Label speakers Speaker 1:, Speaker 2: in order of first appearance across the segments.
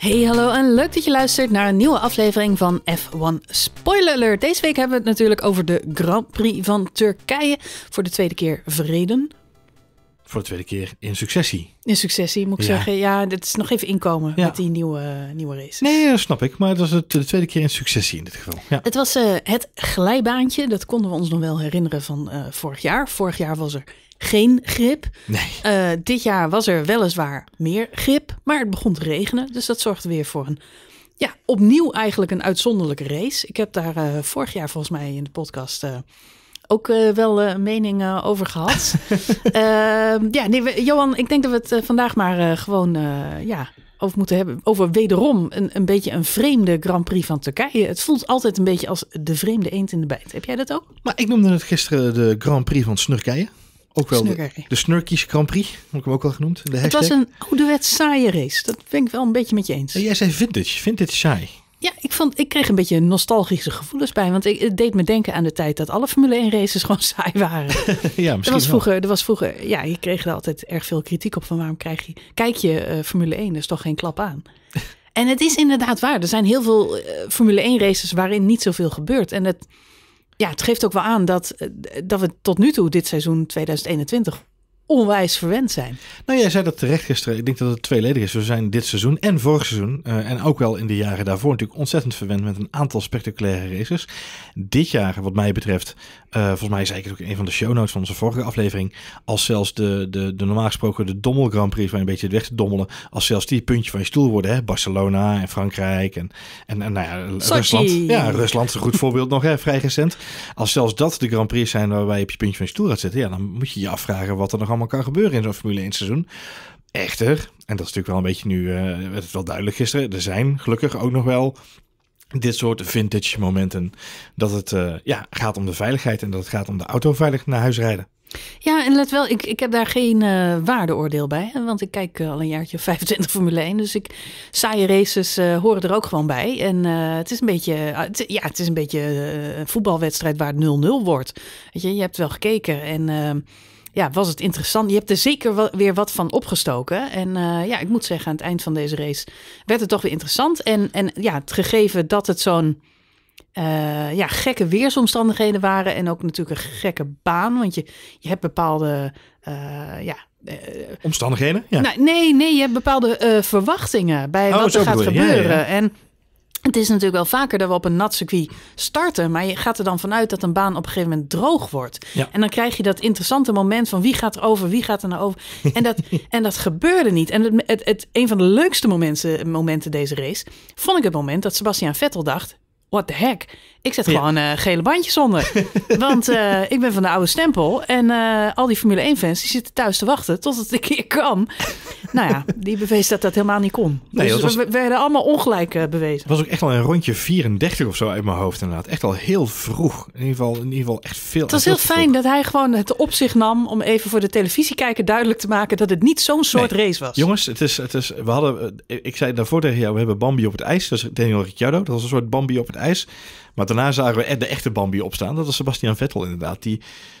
Speaker 1: Hey, hallo en leuk dat je luistert naar een nieuwe aflevering van F1 Spoiler Alert. Deze week hebben we het natuurlijk over de Grand Prix van Turkije. Voor de tweede keer vreden.
Speaker 2: Voor de tweede keer in successie.
Speaker 1: In successie, moet ik zeggen. Ja, dit is nog even inkomen met die nieuwe, eh, nieuwe
Speaker 2: race. Nee, dat snap ik. Maar het was het, de tweede keer in successie in dit geval. Ja.
Speaker 1: Het was eh, het glijbaantje. Dat konden we ons nog wel herinneren van eh, vorig jaar. Vorig jaar was er geen grip. Nee. Eh, dit jaar was er weliswaar meer grip, maar het begon te regenen. Dus dat zorgde weer voor een, ja, opnieuw eigenlijk een uitzonderlijke race. Ik heb daar eh, vorig jaar volgens mij in de podcast eh, ook wel meningen mening over gehad. Ehm, ja, nee, Johan, ik denk dat we het vandaag maar gewoon ja, over moeten hebben. Over wederom een, een beetje een vreemde Grand Prix van Turkije. Het voelt altijd een beetje als de vreemde eend in de bijt. Heb jij dat ook? Maar
Speaker 2: nou, ik noemde het gisteren de Grand Prix van Snurkije. Ook wel de, de Snurkies Grand Prix, heb ik hem ook wel genoemd. De het was een
Speaker 1: ouderwets saaie race. Dat ben ik wel een beetje met je eens. Oh, jij zei vintage,
Speaker 2: vintage saai.
Speaker 1: Ja, ik, vond, ik kreeg een beetje nostalgische gevoelens bij. Want ik, het deed me denken aan de tijd dat alle Formule 1 races gewoon saai waren.
Speaker 2: ja, misschien er was, vroeger,
Speaker 1: dat was vroeger, ja, je kreeg er altijd erg veel kritiek op. Van waarom krijg je, kijk je eh, Formule 1, is toch geen klap aan. en het is inderdaad waar. Er zijn heel veel eh, Formule 1 races waarin niet zoveel gebeurt. En het, ja, het geeft ook wel aan dat, eh, dat we tot nu toe dit seizoen 2021 onwijs verwend zijn.
Speaker 2: Nou, jij zei dat terecht gisteren. Ik denk dat het tweeledig is. We zijn dit seizoen en vorig seizoen eh, en ook wel in de jaren daarvoor natuurlijk ontzettend verwend met een aantal spectaculaire races. Dit jaar, wat mij betreft, eh, volgens mij is eigenlijk ook een van de show notes van onze vorige aflevering, als zelfs de, de, de normaal gesproken de Dommel Grand Prix, waar een beetje het weg te dommelen, als zelfs die puntje van je stoel worden, hè? Barcelona en Frankrijk en, en, nou ja, Rusland. Ja, Rusland is een goed voorbeeld nog, hè? vrij recent. Als zelfs dat de Grand Prix zijn waarbij je op je puntje van je stoel gaat zitten, ja, dan moet je je afvragen wat er nog allemaal allemaal kan gebeuren in zo'n Formule 1 seizoen. Echter, en dat is natuurlijk wel een beetje nu, uh, eh, werd het wel duidelijk gisteren, er zijn gelukkig ook nog wel dit soort vintage momenten. Dat het eh, ja, gaat om de veiligheid en dat het gaat om de auto veilig naar huis rijden.
Speaker 1: Ja, en let wel, ik, ik heb daar geen eh, waardeoordeel bij. Hè, want ik kijk al een jaartje 25 Formule 1. Dus ik, saaie races horen er ook gewoon bij. En het is een beetje, ja, het is een beetje een voetbalwedstrijd waar 0-0 wordt. Weet je, je hebt wel gekeken. En ehm, ja, was het interessant. Je hebt er zeker weer wat van opgestoken. En eh, ja, ik moet zeggen, aan het eind van deze race werd het toch weer interessant. En, en ja, het gegeven dat het zo'n eh, ja, gekke weersomstandigheden waren. En ook natuurlijk een gekke baan. Want je, je hebt bepaalde eh, ja,
Speaker 2: Omstandigheden? Ja. Nou,
Speaker 1: nee, nee, je hebt bepaalde verwachtingen bij oh, wat er gaat gebeuren. En het is natuurlijk wel vaker dat we op een nat circuit starten, maar je gaat er dan vanuit dat een baan op een gegeven moment droog wordt. En dan krijg je dat interessante moment van wie gaat er over, wie gaat er naar nou over. En dat, en dat gebeurde niet. En het, het, het, een van de leukste momenten, momenten deze race vond ik het moment dat Sebastian Vettel dacht: what the heck? Ik zet gewoon eh, gele bandjes onder. Want eh, ik ben van de oude stempel. En eh, al die Formule 1-fans die zitten thuis te wachten tot het een keer kwam. nou ja, die bewees dat dat helemaal niet kon. dus we werden allemaal ongelijk bewezen.
Speaker 2: was ook echt al een rondje 34 of zo uit mijn hoofd inderdaad. Echt al heel vroeg. In ieder geval, in ieder geval echt veel. Het was heel fijn
Speaker 1: dat hij gewoon het op zich nam... om even voor de televisiekijker duidelijk te maken... dat het niet zo'n soort
Speaker 2: race was. Jongens, het is, het is, we hadden, ik zei daarvoor tegen jou... we hebben Bambi op het ijs. Dat is Daniel Ricciardo. Dat was een soort Bambi op het ijs ijs. Maar daarna zagen we de echte Bambi opstaan. Dat was Sebastian Vettel inderdaad. Die,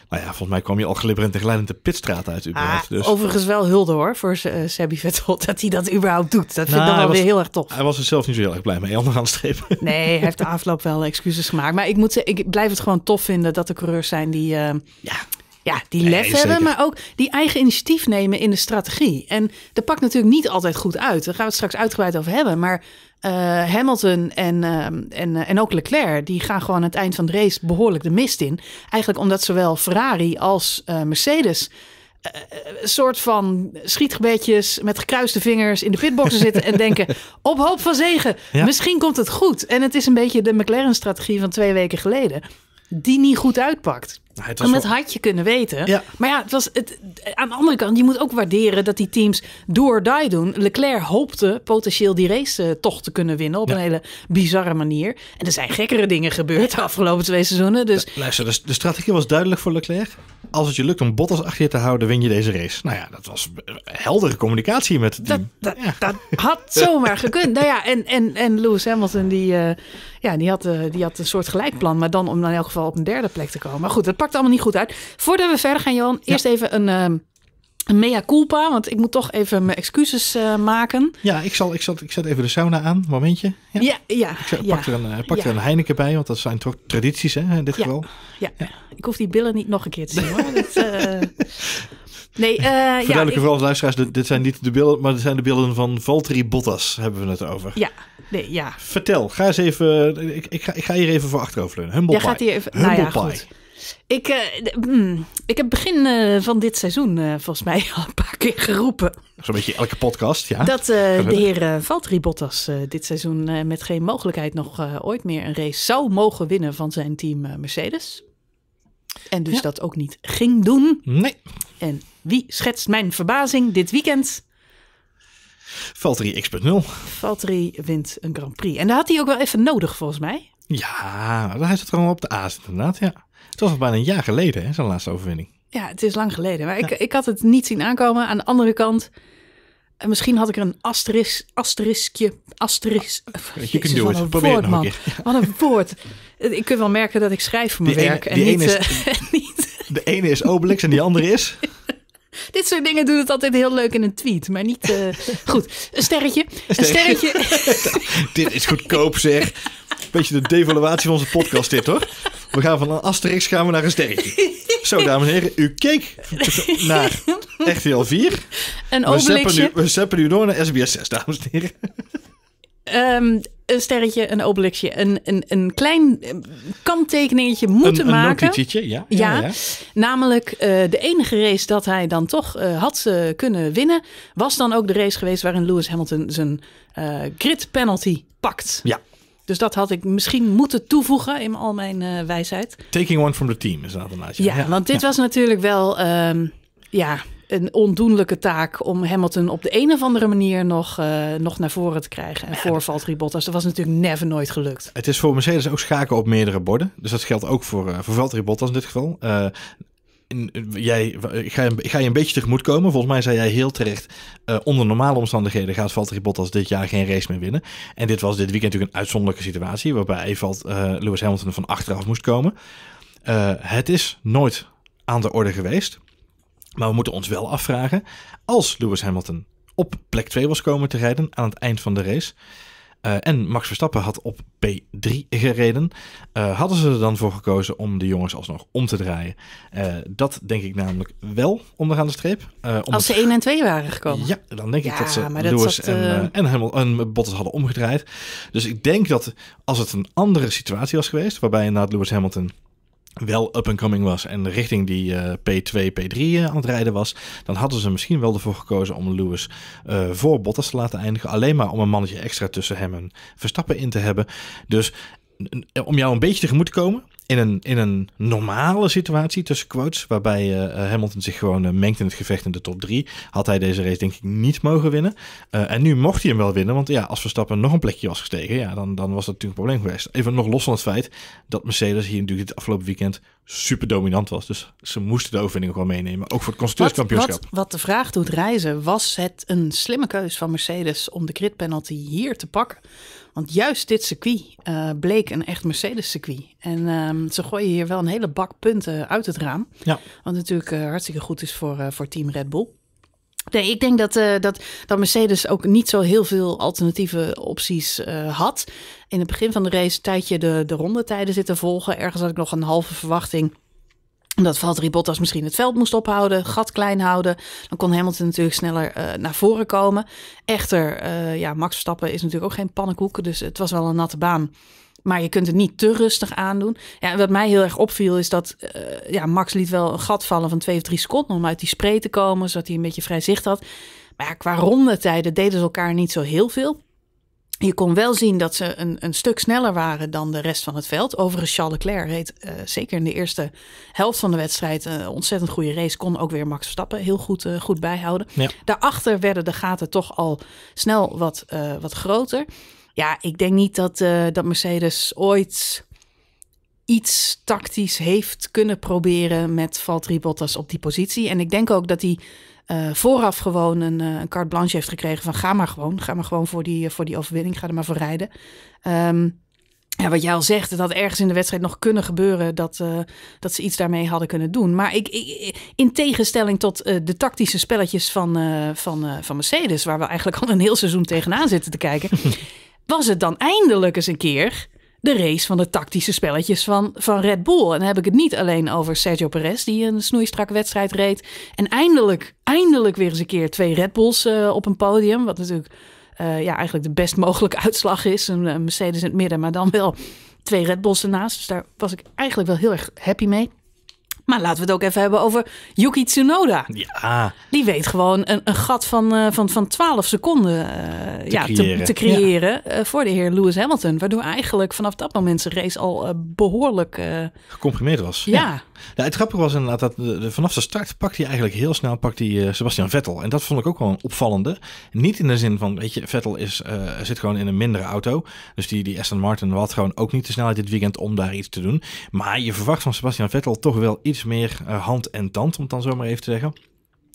Speaker 2: nou ja, volgens mij kwam je al glibberend en glijdend de pitstraat uit. Ah, dus. Overigens
Speaker 1: wel hulde hoor voor uh, eh, Sebby Vettel dat
Speaker 2: hij dat überhaupt doet. Dat vind ik dan nou, wel weer heel erg tof. Hij was er zelf niet zo heel erg blij mee, aan de streep.
Speaker 1: Nee, hij heeft de afloop wel excuses gemaakt. Maar ik, moet, ik blijf het gewoon tof vinden dat er coureurs zijn die... Uh, ja ja, die lef hebben, maar ook die eigen initiatief nemen in de strategie. En dat pakt natuurlijk niet altijd goed uit. Daar gaan we het straks uitgebreid over hebben. Maar eh, Hamilton en, ehm, en, eh, en ook Leclerc, die gaan gewoon aan het eind van de race behoorlijk de mist in. Eigenlijk omdat zowel Ferrari als eh, Mercedes een soort van schietgebedjes met gekruiste vingers in de pitboxen zitten en denken: op hoop van zegen, misschien komt het goed. En het is een beetje de McLaren-strategie van twee weken geleden, die niet goed uitpakt. Nou, het dat had je kunnen weten. Maar ja, het was het, aan de andere kant, je moet ook waarderen dat die teams door die doen. Leclerc hoopte potentieel die race eh, toch te kunnen winnen op een hele bizarre manier. En er zijn gekkere dingen gebeurd de afgelopen twee seizoenen. Dus... De,
Speaker 2: luister, de, strategie was duidelijk voor Leclerc. Als het je lukt om Bottas achter je te houden, win je deze race. Nou ja, dat was eh, heldere communicatie met die team. Dat, dat, had zomaar
Speaker 1: gekund. Nou ja, en, en, en Lewis Hamilton, die, eh, ja, die, had, die had een soort gelijk plan. Maar dan om in elk geval op een derde plek te komen. Maar goed, pakt allemaal niet goed uit. Voordat we verder gaan, Johan, eerst even een. Um, mea culpa, want ik moet toch even mijn
Speaker 2: excuses eh, maken. Ja, ik, zal, ik, zat, ik zet even de sauna aan, momentje. Ja, ja. ja ik pak er een, eh, pak er een Heineken bij, want dat zijn toch tradities hè, in dit geval.
Speaker 1: Ja. ik hoef die billen niet nog een keer te zien hoor. uh... Nee, ja, vooral als
Speaker 2: luisteraars, dit zijn niet de beelden, maar dit zijn de beelden van Valtteri Bottas, hebben we het over.
Speaker 1: Ja, nee, ja.
Speaker 2: Vertel, ga eens even, ik, ik, ga, ik ga hier even voor achteroverleunen. Humble ja, gaat hier even, nou Humble ja, Goed.
Speaker 1: Ik, uh, ik heb begin eh, van dit seizoen eh, volgens mij al een paar keer geroepen.
Speaker 2: Zo'n beetje elke podcast, ja. Dat de heer
Speaker 1: Valtteri Bottas dit seizoen met geen mogelijkheid nog ooit meer een race zou mogen winnen van zijn team Mercedes. En dus dat ook niet ging doen. Nee. En wie schetst mijn verbazing dit weekend?
Speaker 2: Valtteri X.0.
Speaker 1: Valtteri wint een Grand Prix. En dat had hij ook wel even nodig volgens mij.
Speaker 2: Ja, daar hij zit gewoon op de as inderdaad, ja toch al bijna een jaar geleden, hè, zo'n laatste overwinning.
Speaker 1: Ja, het is lang geleden. Maar ik, ik had het niet zien aankomen. Aan de andere kant, eh, misschien had ik er een asteris asteriskje, asterisk... Je kunt doen een Probeer woord, het een Wat een woord. Eh, ik kun wel merken dat ik schrijf voor mijn werk. en niet, ene is, eh,
Speaker 2: de ene is Obelix en die andere is...
Speaker 1: Dit soort dingen doen het altijd heel leuk in een tweet, maar niet... Eh, goed, een sterretje. Een sterretje.
Speaker 2: dit is goedkoop zeg. Beetje de devaluatie van onze podcast dit hoor. We gaan van een asterix gaan we naar een sterretje. Zo dames en heren, u keek naar RTL 4.
Speaker 1: en we we
Speaker 2: zeppen nu door naar SBS 6 dames en heren.
Speaker 1: Ehm, een sterretje, een obelixje, een, een, een klein eh, kanttekeningetje moeten maken. Een notitietje, ja. Ja, namelijk eh, de enige race dat hij dan toch eh, had uh, kunnen winnen... was dan ook de race geweest waarin Lewis Hamilton zijn grid penalty pakt. Ja. Dus dat had ik misschien moeten toevoegen in al mijn wijsheid.
Speaker 2: Taking one from the team is dat een laatste. Ja, want
Speaker 1: dit was natuurlijk wel... Ehm, ja, een ondoenlijke taak om Hamilton op de een of andere manier nog, eh, nog naar voren te krijgen. En voor Valtteri Bottas, dat was natuurlijk never nooit gelukt.
Speaker 2: Het is voor Mercedes ook schaken op meerdere borden. Dus dat geldt ook voor, uh, voor Valtteri Bottas in dit geval. Uh, jij, ga, je, ga je een beetje tegemoet komen. Volgens mij zei jij heel terecht, onder normale omstandigheden gaat Valtteri Bottas dit jaar geen race meer winnen. En dit was dit weekend natuurlijk een uitzonderlijke situatie, waarbij valt, uh, Lewis Hamilton van achteraf moest komen. het is nooit aan de orde geweest. Maar we moeten ons wel afvragen, als Lewis Hamilton op plek 2 was komen te rijden aan het eind van de race, eh, en Max Verstappen had op P3 gereden. Eh, hadden ze er dan voor gekozen om de jongens alsnog om te draaien? Eh, dat denk ik namelijk wel onderaan de streep. Als ze 1 en
Speaker 1: 2 waren gekomen. Ja,
Speaker 2: dan denk ik dat ze Lewis en, en, en Bottas hadden omgedraaid. Dus ik denk dat als het een andere situatie was geweest, waarbij inderdaad Lewis Hamilton wel up-and-coming was en richting die P2, eh, P3 eh, aan het rijden was, dan hadden ze misschien wel ervoor gekozen om Lewis eh, voor Bottas te laten eindigen. Alleen maar om een mannetje extra tussen hem en Verstappen in te hebben. Dus eh, om jou een beetje tegemoet te komen. In een, in een normale situatie tussen quotes, waarbij eh, eh, Hamilton zich gewoon mengt in het gevecht in de top 3, had hij deze race denk ik niet mogen winnen. en nu mocht hij hem wel winnen, want ja, als Verstappen nog een plekje was gestegen, ja, dan, dan was dat natuurlijk een probleem geweest. Even nog los van het feit dat Mercedes hier natuurlijk dit afgelopen weekend super dominant was. Dus ze moesten de overwinning gewoon meenemen, ook voor het constructeurskampioenschap. Wat, wat,
Speaker 1: wat, de vraag doet reizen, was het een slimme keus van Mercedes om de Crit penalty hier te pakken? Want juist dit circuit eh, bleek een echt Mercedes-circuit. En ehm, ze gooien hier wel een hele bak punten uit het raam. Ja. Wat natuurlijk eh, hartstikke goed is voor, eh, voor Team Red Bull. Nee, ik denk dat, dat, dat Mercedes ook niet zo heel veel alternatieve opties had. In het begin van de race tijdje de, de rondetijden zitten volgen. Ergens had ik nog een halve verwachting omdat Valtteri Bottas misschien het veld moest ophouden, gat klein houden. Dan kon Hamilton natuurlijk sneller eh, naar voren komen. Echter, eh, ja, Max Verstappen is natuurlijk ook geen pannenkoek. Dus het was wel een natte baan. Maar je kunt het niet te rustig aandoen. Ja, wat mij heel erg opviel is dat eh, ja, Max liet wel een gat vallen van twee of drie seconden om uit die spray te komen, zodat hij een beetje vrij zicht had. Maar qua rondetijden deden ze elkaar niet zo heel veel. Je kon wel zien dat ze een, een, stuk sneller waren dan de rest van het veld. Overigens, Charles Leclerc reed eh, zeker in de eerste helft van de wedstrijd eh, een ontzettend goede race. Kon ook weer Max Verstappen heel goed, eh, goed bijhouden. Daarachter werden de gaten toch al snel wat, wat groter. Ja, ik denk niet dat, dat Mercedes ooit iets tactisch heeft kunnen proberen met Valtteri Bottas op die positie. En ik denk ook dat die eh, vooraf gewoon een, eh, een, carte blanche heeft gekregen van ga maar gewoon, ga maar gewoon voor die, eh, voor die overwinning, ga er maar voor rijden. Um, ja, wat jij al zegt, dat had ergens in de wedstrijd nog kunnen gebeuren dat, dat ze iets daarmee hadden kunnen doen. Maar ik, in tegenstelling tot de tactische spelletjes van, van, van Mercedes, waar we eigenlijk al een heel seizoen tegenaan zitten te kijken, was het dan eindelijk eens een keer de race van de tactische spelletjes van, van Red Bull. En dan heb ik het niet alleen over Sergio Perez, die een snoeistrak wedstrijd reed. En eindelijk, eindelijk weer eens een keer twee Red Bulls eh, op een podium. Wat natuurlijk eh, ja, eigenlijk de best mogelijke uitslag is. Een, een Mercedes in het midden, maar dan wel twee Red Bulls ernaast. Dus daar was ik eigenlijk wel heel erg happy mee. Maar laten we het ook even hebben over Yuki Tsunoda. Ja. Die weet gewoon een, een gat van, eh, van, van 12 seconden eh, te, ja, creëren. Te, eh, creëren voor de heer Lewis Hamilton. Waardoor eigenlijk vanaf dat moment zijn race al behoorlijk...
Speaker 2: Gecomprimeerd was. Ja. Nou, het grappige was inderdaad dat de, vanaf de start pakt hij eigenlijk heel snel pakt hij, Sebastian Vettel. En dat vond ik ook wel een opvallende. Niet in de zin van, weet je, Vettel is, zit gewoon in een mindere auto. Dus die, die Aston Martin had gewoon ook niet de snelheid dit weekend om daar iets te doen. Maar je verwacht van Sebastian Vettel toch wel iets meer eh, hand en tand, om het dan zo maar even te zeggen.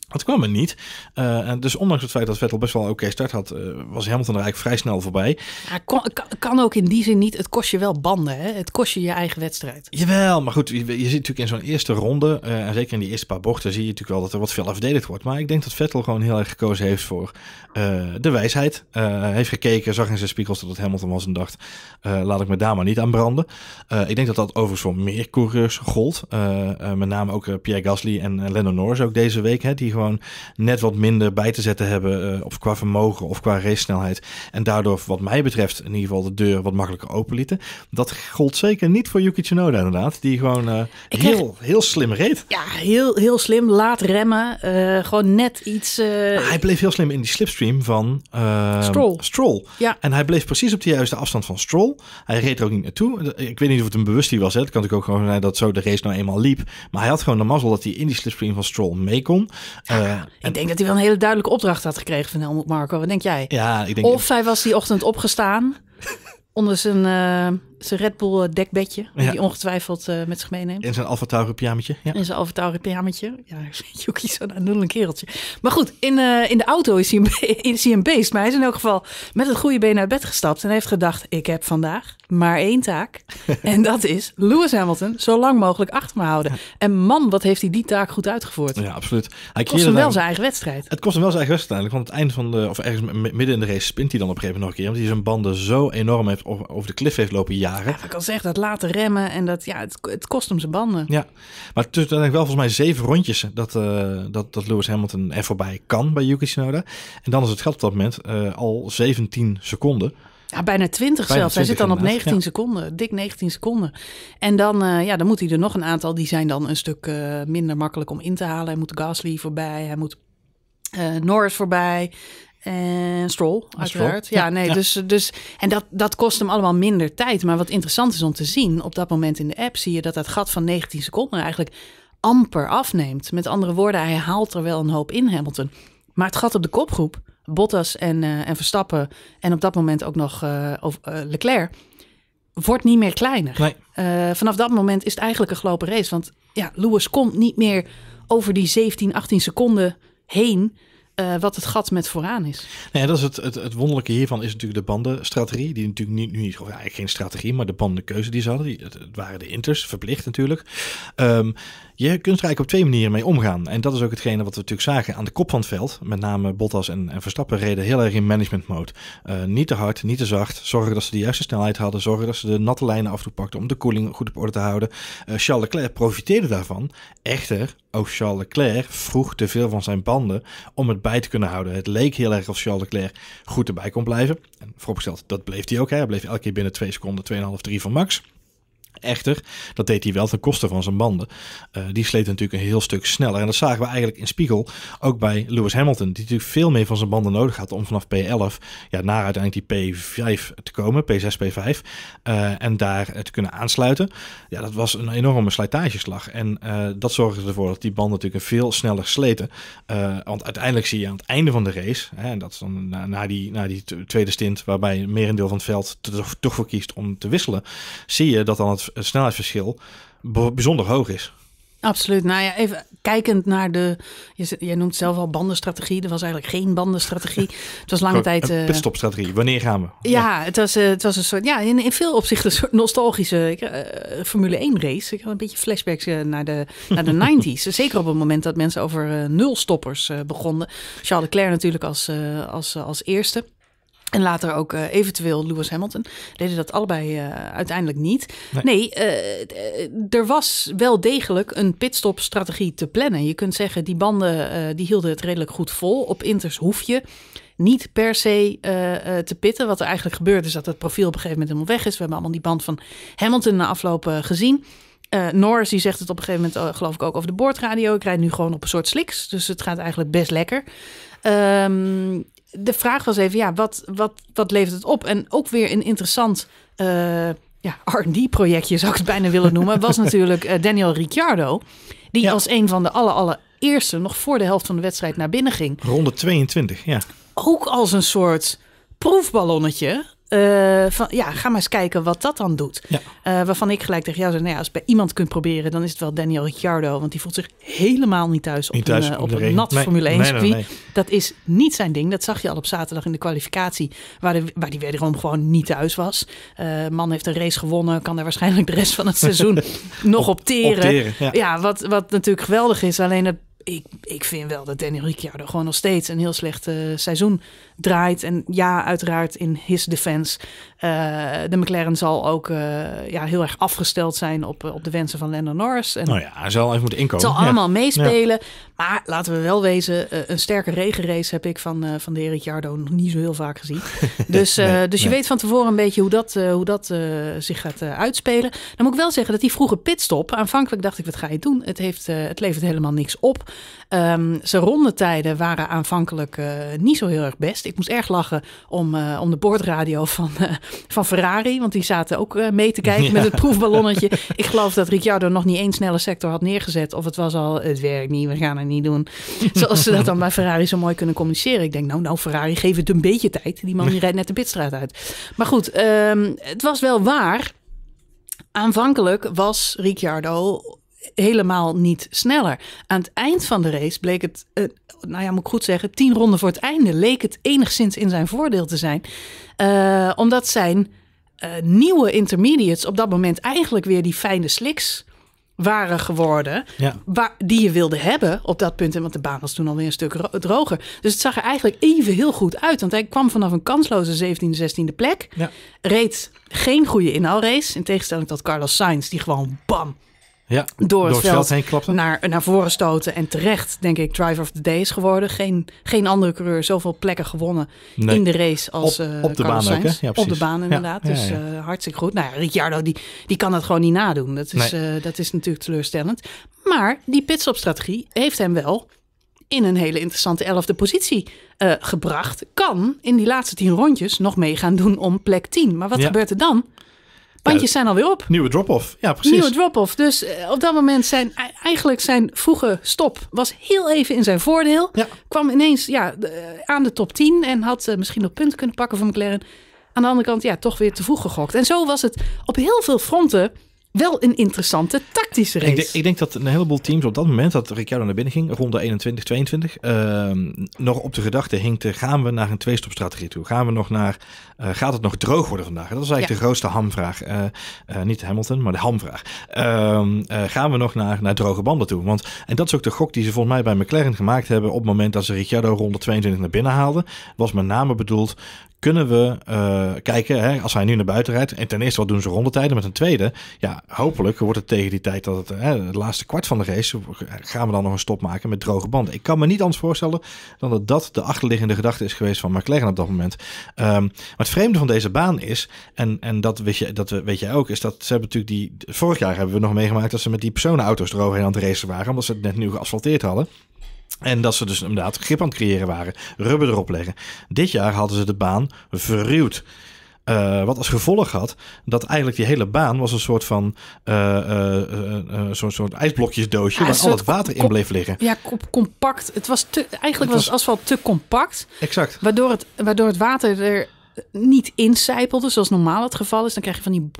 Speaker 2: Dat kwam er niet. Eh, dus ondanks het feit dat Vettel best wel een oké start had, eh, was Hamilton er eigenlijk vrij snel voorbij. Ja, kan, ook in die zin niet. Het kost
Speaker 1: je wel banden. Hè? Het kost je je eigen wedstrijd.
Speaker 2: Jawel, maar goed, je, ziet natuurlijk in zo'n eerste ronde, eh, en zeker in die eerste paar bochten, zie je natuurlijk wel dat er wat veel afdeligd wordt. Maar ik denk dat Vettel gewoon heel erg gekozen heeft voor de wijsheid. heeft gekeken, zag in zijn spiegels dat het Hamilton was en dacht, laat ik me daar maar niet aan branden. ik denk dat dat overigens voor meer coureurs gold. met name ook Pierre Gasly en Lando Norris ook deze week, hè, die gewoon net wat minder bij te zetten hebben. Eh, of qua vermogen of qua snelheid. En daardoor, wat mij betreft, in ieder geval de deur wat makkelijker open lieten. Dat gold zeker niet voor Yuki Tsunoda inderdaad. Die gewoon eh, heel, heel slim reed. Ja,
Speaker 1: heel, heel slim. Laat
Speaker 2: remmen. Eh, gewoon net iets... hij bleef heel slim in die slipstream van... Ehm, Stroll. Stroll. Ja. En hij bleef precies op de juiste afstand van Stroll. Hij reed er ook niet naartoe. Ik weet niet of het een bewustzijn was. Hè. Het kan natuurlijk ook gewoon zijn dat zo de race nou eenmaal liep. Maar hij had gewoon de mazzel dat hij in die slipstream van Stroll mee kon. Eh, ik denk
Speaker 1: dat hij wel een hele duidelijke opdracht had gekregen van Helmut Marco. Wat denk jij? Ja, ik denk... Of hij was die ochtend opgestaan onder zijn... Eh, zijn Red Bull eh, dekbedje, die ongetwijfeld eh, met zich meeneemt.
Speaker 2: in zijn Alfa Tauri pyjamaatje. Ja.
Speaker 1: zijn Alfa Tauri Ja, Joekie zo'n aandoenlijk kereltje. Maar goed, in, eh, in de auto is hij, een, is hij een beest. Maar hij is in elk geval met het goede been uit bed gestapt en heeft gedacht, ik heb vandaag maar één taak. en dat is Lewis Hamilton zo lang mogelijk achter me houden. En man, wat heeft hij die taak goed uitgevoerd. Ja,
Speaker 2: absoluut. Hij kost hem wel zijn
Speaker 1: eigen wedstrijd.
Speaker 2: Het kost hem wel zijn eigen wedstrijd. Want het einde van de, of ergens midden in de race spint hij dan op een gegeven moment nog een keer. Want hij zijn banden zo enorm heeft, over de cliff heeft lopen ja ja,
Speaker 1: ik al zeggen dat laten remmen en dat, ja, het, het kost hem zijn banden.
Speaker 2: Ja, maar tussen dan denk ik wel volgens mij zeven rondjes dat, eh, dat, dat Lewis Hamilton er voorbij kan bij Yuki Tsunoda. En dan is het geld op dat moment eh, al 17 seconden.
Speaker 1: Ja, bijna 20 bijna zelfs. hij zit dan op 19 seconden, dik 19 seconden. En dan, eh, ja, dan moet hij er nog een aantal, die zijn dan een stuk minder makkelijk om in te halen. Hij moet Gasly voorbij, hij moet Norris voorbij. En Stroll, uiteraard. Ja, nee, Dus, dus. En dat, dat kost hem allemaal minder tijd. Maar wat interessant is om te zien, op dat moment in de app zie je dat dat gat van 19 seconden eigenlijk amper afneemt. Met andere woorden, hij haalt er wel een hoop in, Hamilton. Maar het gat op de kopgroep, Bottas en, eh, en Verstappen. en op dat moment ook nog eh, eh, Leclerc. wordt niet meer kleiner. vanaf dat moment is het eigenlijk een gelopen race. Want ja, Lewis komt niet meer over die 17, 18 seconden heen. Eh, wat het gat met vooraan is.
Speaker 2: Nee, nou dat is het, het, het, wonderlijke hiervan is natuurlijk de bandenstrategie. Die natuurlijk niet, nu niet, of eigenlijk geen strategie, maar de bandenkeuze die ze hadden. Die, het, waren de inters, verplicht natuurlijk. Ehm, je kunt er eigenlijk op twee manieren mee omgaan. En dat is ook hetgene wat we natuurlijk zagen aan de kop van het veld. Met name Bottas en, en Verstappen reden heel erg in management mode. Eh, niet te hard, niet te zacht. Zorgen dat ze de juiste snelheid hadden. Zorgen dat ze de natte lijnen af om de koeling goed op orde te houden. Eh, Charles Leclerc profiteerde daarvan. Echter, ook Charles Leclerc vroeg te veel van zijn banden om het bij te kunnen houden. Het leek heel erg of Charles Leclerc goed erbij kon blijven. En vooropgesteld, dat bleef hij ook. Hè. Hij bleef elke keer binnen 2 seconden, 2,5, 3 van max. Echter, dat deed hij wel ten koste van zijn banden. Eh, die sleet natuurlijk een heel stuk sneller. En dat zagen we eigenlijk in spiegel ook bij Lewis Hamilton. Die natuurlijk veel meer van zijn banden nodig had om vanaf P11 ja, naar uiteindelijk die P5 te komen. P6, P5. Eh, en daar te kunnen aansluiten. Ja, dat was een enorme slijtageslag. En eh, dat zorgde ervoor dat die banden natuurlijk veel sneller sleten. want uiteindelijk zie je aan het einde van de race. Hè, en dat is dan na, die, na die tweede stint waarbij merendeel van het veld toch voor kiest om te wisselen. Zie je dat dan het het snelheidsverschil bijzonder hoog is.
Speaker 1: Absoluut. Nou ja, even kijkend naar de. Jij noemt zelf al bandenstrategie. Er was eigenlijk geen bandenstrategie.
Speaker 2: Het was lange tijd. Een eh, pitstopstrategie. Wanneer gaan
Speaker 1: we? Ja, Het, was, eh, het was een soort. Ja, in, in veel opzichten een soort nostalgische eh, Formule 1 race. Ik had een beetje flashbacks naar de, naar de 90s. Zeker op het moment dat mensen over uh, nulstoppers begonnen. Charles Leclerc natuurlijk als, als, als eerste. En later ook eh, eventueel Lewis Hamilton. Deden dat allebei eh, uiteindelijk niet. Nee, eh, er was wel degelijk een pitstop-strategie te plannen. Je kunt zeggen, die banden die hielden het redelijk goed vol. Op Inters hoef je niet per se te pitten. Wat er eigenlijk gebeurt is dat het profiel op een gegeven moment helemaal weg is. We hebben allemaal die band van Hamilton na afloop gezien. Norris die zegt het op een gegeven moment, geloof ik, ook over de boordradio. Ik rijd nu gewoon op een soort sliks. Dus het gaat eigenlijk best lekker. Um, de vraag was even, ja, wat, wat, wat levert het op? En ook weer een interessant eh, ja, RD-projectje, zou ik het bijna willen noemen, was natuurlijk eh, Daniel Ricciardo. Die als een van de aller, allereerste, nog voor de helft van de wedstrijd, naar binnen ging.
Speaker 2: Ronde 22, ja. Ook
Speaker 1: als een soort proefballonnetje eh, van, ja, ga maar eens kijken wat dat dan doet. Eh, waarvan ik gelijk tegen jou zei, nou ja, als bij iemand kunt proberen, dan is het wel Daniel Ricciardo. Want die voelt zich helemaal niet thuis op een, eh, op een nat Formule 1 dat is niet zijn ding. Dat zag je al op zaterdag in de kwalificatie, waar, waar die wederom gewoon niet thuis was. man heeft een race gewonnen, kan daar waarschijnlijk de rest van het seizoen nog op, teren. ja. wat, wat natuurlijk geweldig is. Alleen het ik, ik vind wel dat Daniel Ricciardo gewoon nog steeds een heel slecht eh, seizoen draait. En ja, uiteraard in his defense. Eh, de McLaren zal ook eh, ja, heel erg afgesteld zijn op, op de wensen van Lando Norris. En nou ja,
Speaker 2: hij zal even moeten inkomen. Het zal allemaal meespelen.
Speaker 1: Maar laten we wel wezen, een sterke regenrace heb ik van, van de heer Ricciardo nog niet zo heel vaak gezien. dus dus je weet van tevoren een beetje hoe dat, hoe dat zich gaat uitspelen. Dan moet ik wel zeggen dat die vroege pitstop, aanvankelijk dacht ik, wat ga je doen? Het, heeft, het levert helemaal niks op. Um, zijn rondetijden waren aanvankelijk eh, niet zo heel erg best. Ik moest erg lachen om, eh, om de boordradio van, eh, van Ferrari. Want die zaten ook mee te kijken met het proefballonnetje. ik geloof dat Ricciardo nog niet één snelle sector had neergezet. Of het was al, het werkt niet, we gaan het niet doen. Zoals ze dat dan bij Ferrari zo mooi kunnen communiceren. Ik denk, nou, nou Ferrari, geef het een beetje tijd. Die man die rijdt net de pitstraat uit. Maar goed, ehm, het was wel waar aanvankelijk was Ricciardo helemaal niet sneller. Aan het eind van de race bleek het, eh, nou ja, moet ik goed zeggen, tien ronden voor het einde leek het enigszins in zijn voordeel te zijn. Eh, omdat zijn eh, nieuwe intermediates op dat moment eigenlijk weer die fijne slicks waren geworden. Ja. Waar, die je wilde hebben op dat punt. En want de baan was toen alweer een stuk droger. Dus het zag er eigenlijk even heel goed uit. Want hij kwam vanaf een kansloze 17e, 16e plek. Ja. Reed geen goede race. In tegenstelling tot Carlos Sainz, die gewoon bam ja, door, het, veld, heen Naar, naar voren stoten. En terecht, denk ik, driver of the day is geworden. Geen, geen andere coureur zoveel plekken gewonnen in de race als op, eh, op de baan op de baan inderdaad. dus uh, hartstikke goed. Nou ja, Ricciardo die, die kan het gewoon niet nadoen. Dat is, eh, dat is natuurlijk teleurstellend. Maar die pitstopstrategie heeft hem wel in een hele interessante elfde positie gebracht. Kan in die laatste tien rondjes nog mee gaan doen om plek 10. Maar wat gebeurt er dan? Bandjes zijn alweer op.
Speaker 2: Nieuwe drop-off, ja precies. Nieuwe
Speaker 1: drop-off. Dus eh, op dat moment zijn eigenlijk zijn vroege stop was heel even in zijn voordeel. Kwam ineens ja, eh, aan de top 10 en had eh, misschien nog punten kunnen pakken van McLaren. Aan de andere kant ja, toch weer te vroeg gegokt. En zo was het op heel veel fronten wel een interessante tactische race. Ik denk, ik
Speaker 2: denk, dat een heleboel teams op dat moment dat Ricciardo naar binnen ging, ronde 21, 22, ehm, nog op de gedachte hing: gaan we naar een twee-stop-strategie toe? Gaan we nog naar, eh, gaat het nog droog worden vandaag? Dat is eigenlijk de grootste hamvraag. Uh, niet Hamilton, maar de hamvraag. Ehm, gaan we nog naar, naar droge banden toe? Want, en dat is ook de gok die ze volgens mij bij McLaren gemaakt hebben op het moment dat ze Ricciardo ronde 22 naar binnen haalden. Was met name bedoeld, kunnen we eh, kijken, hè, als hij nu naar buiten rijdt. En ten eerste, wat doen ze rondetijden? Met een tweede, ja, hopelijk wordt het tegen die tijd dat het, hè, laatste kwart van de race, eh, gaan we dan nog een stop maken met droge banden. Ik kan me niet anders voorstellen dan dat dat de achterliggende gedachte is geweest van McLaren op dat moment. Ehm, maar het vreemde van deze baan is, en, en dat, weet je, dat weet jij ook, is dat ze hebben natuurlijk die, vorig jaar hebben we nog meegemaakt dat ze met die personenauto's eroverheen aan het racen waren, omdat ze het net nieuw geasfalteerd hadden. En dat ze dus inderdaad grip aan het creëren waren, rubber erop leggen. Dit jaar hadden ze de baan verruwd. Eh, wat als gevolg had dat eigenlijk die hele baan was een soort van uh, uh, soort, soort ijsblokjesdoosje waar al het water in bleef liggen.
Speaker 1: Ja, compact. Het was eigenlijk was, het asfalt te compact.
Speaker 2: Exact. Waardoor
Speaker 1: het, waardoor het water er niet incijpelde, zoals normaal het geval is. Dan krijg je van die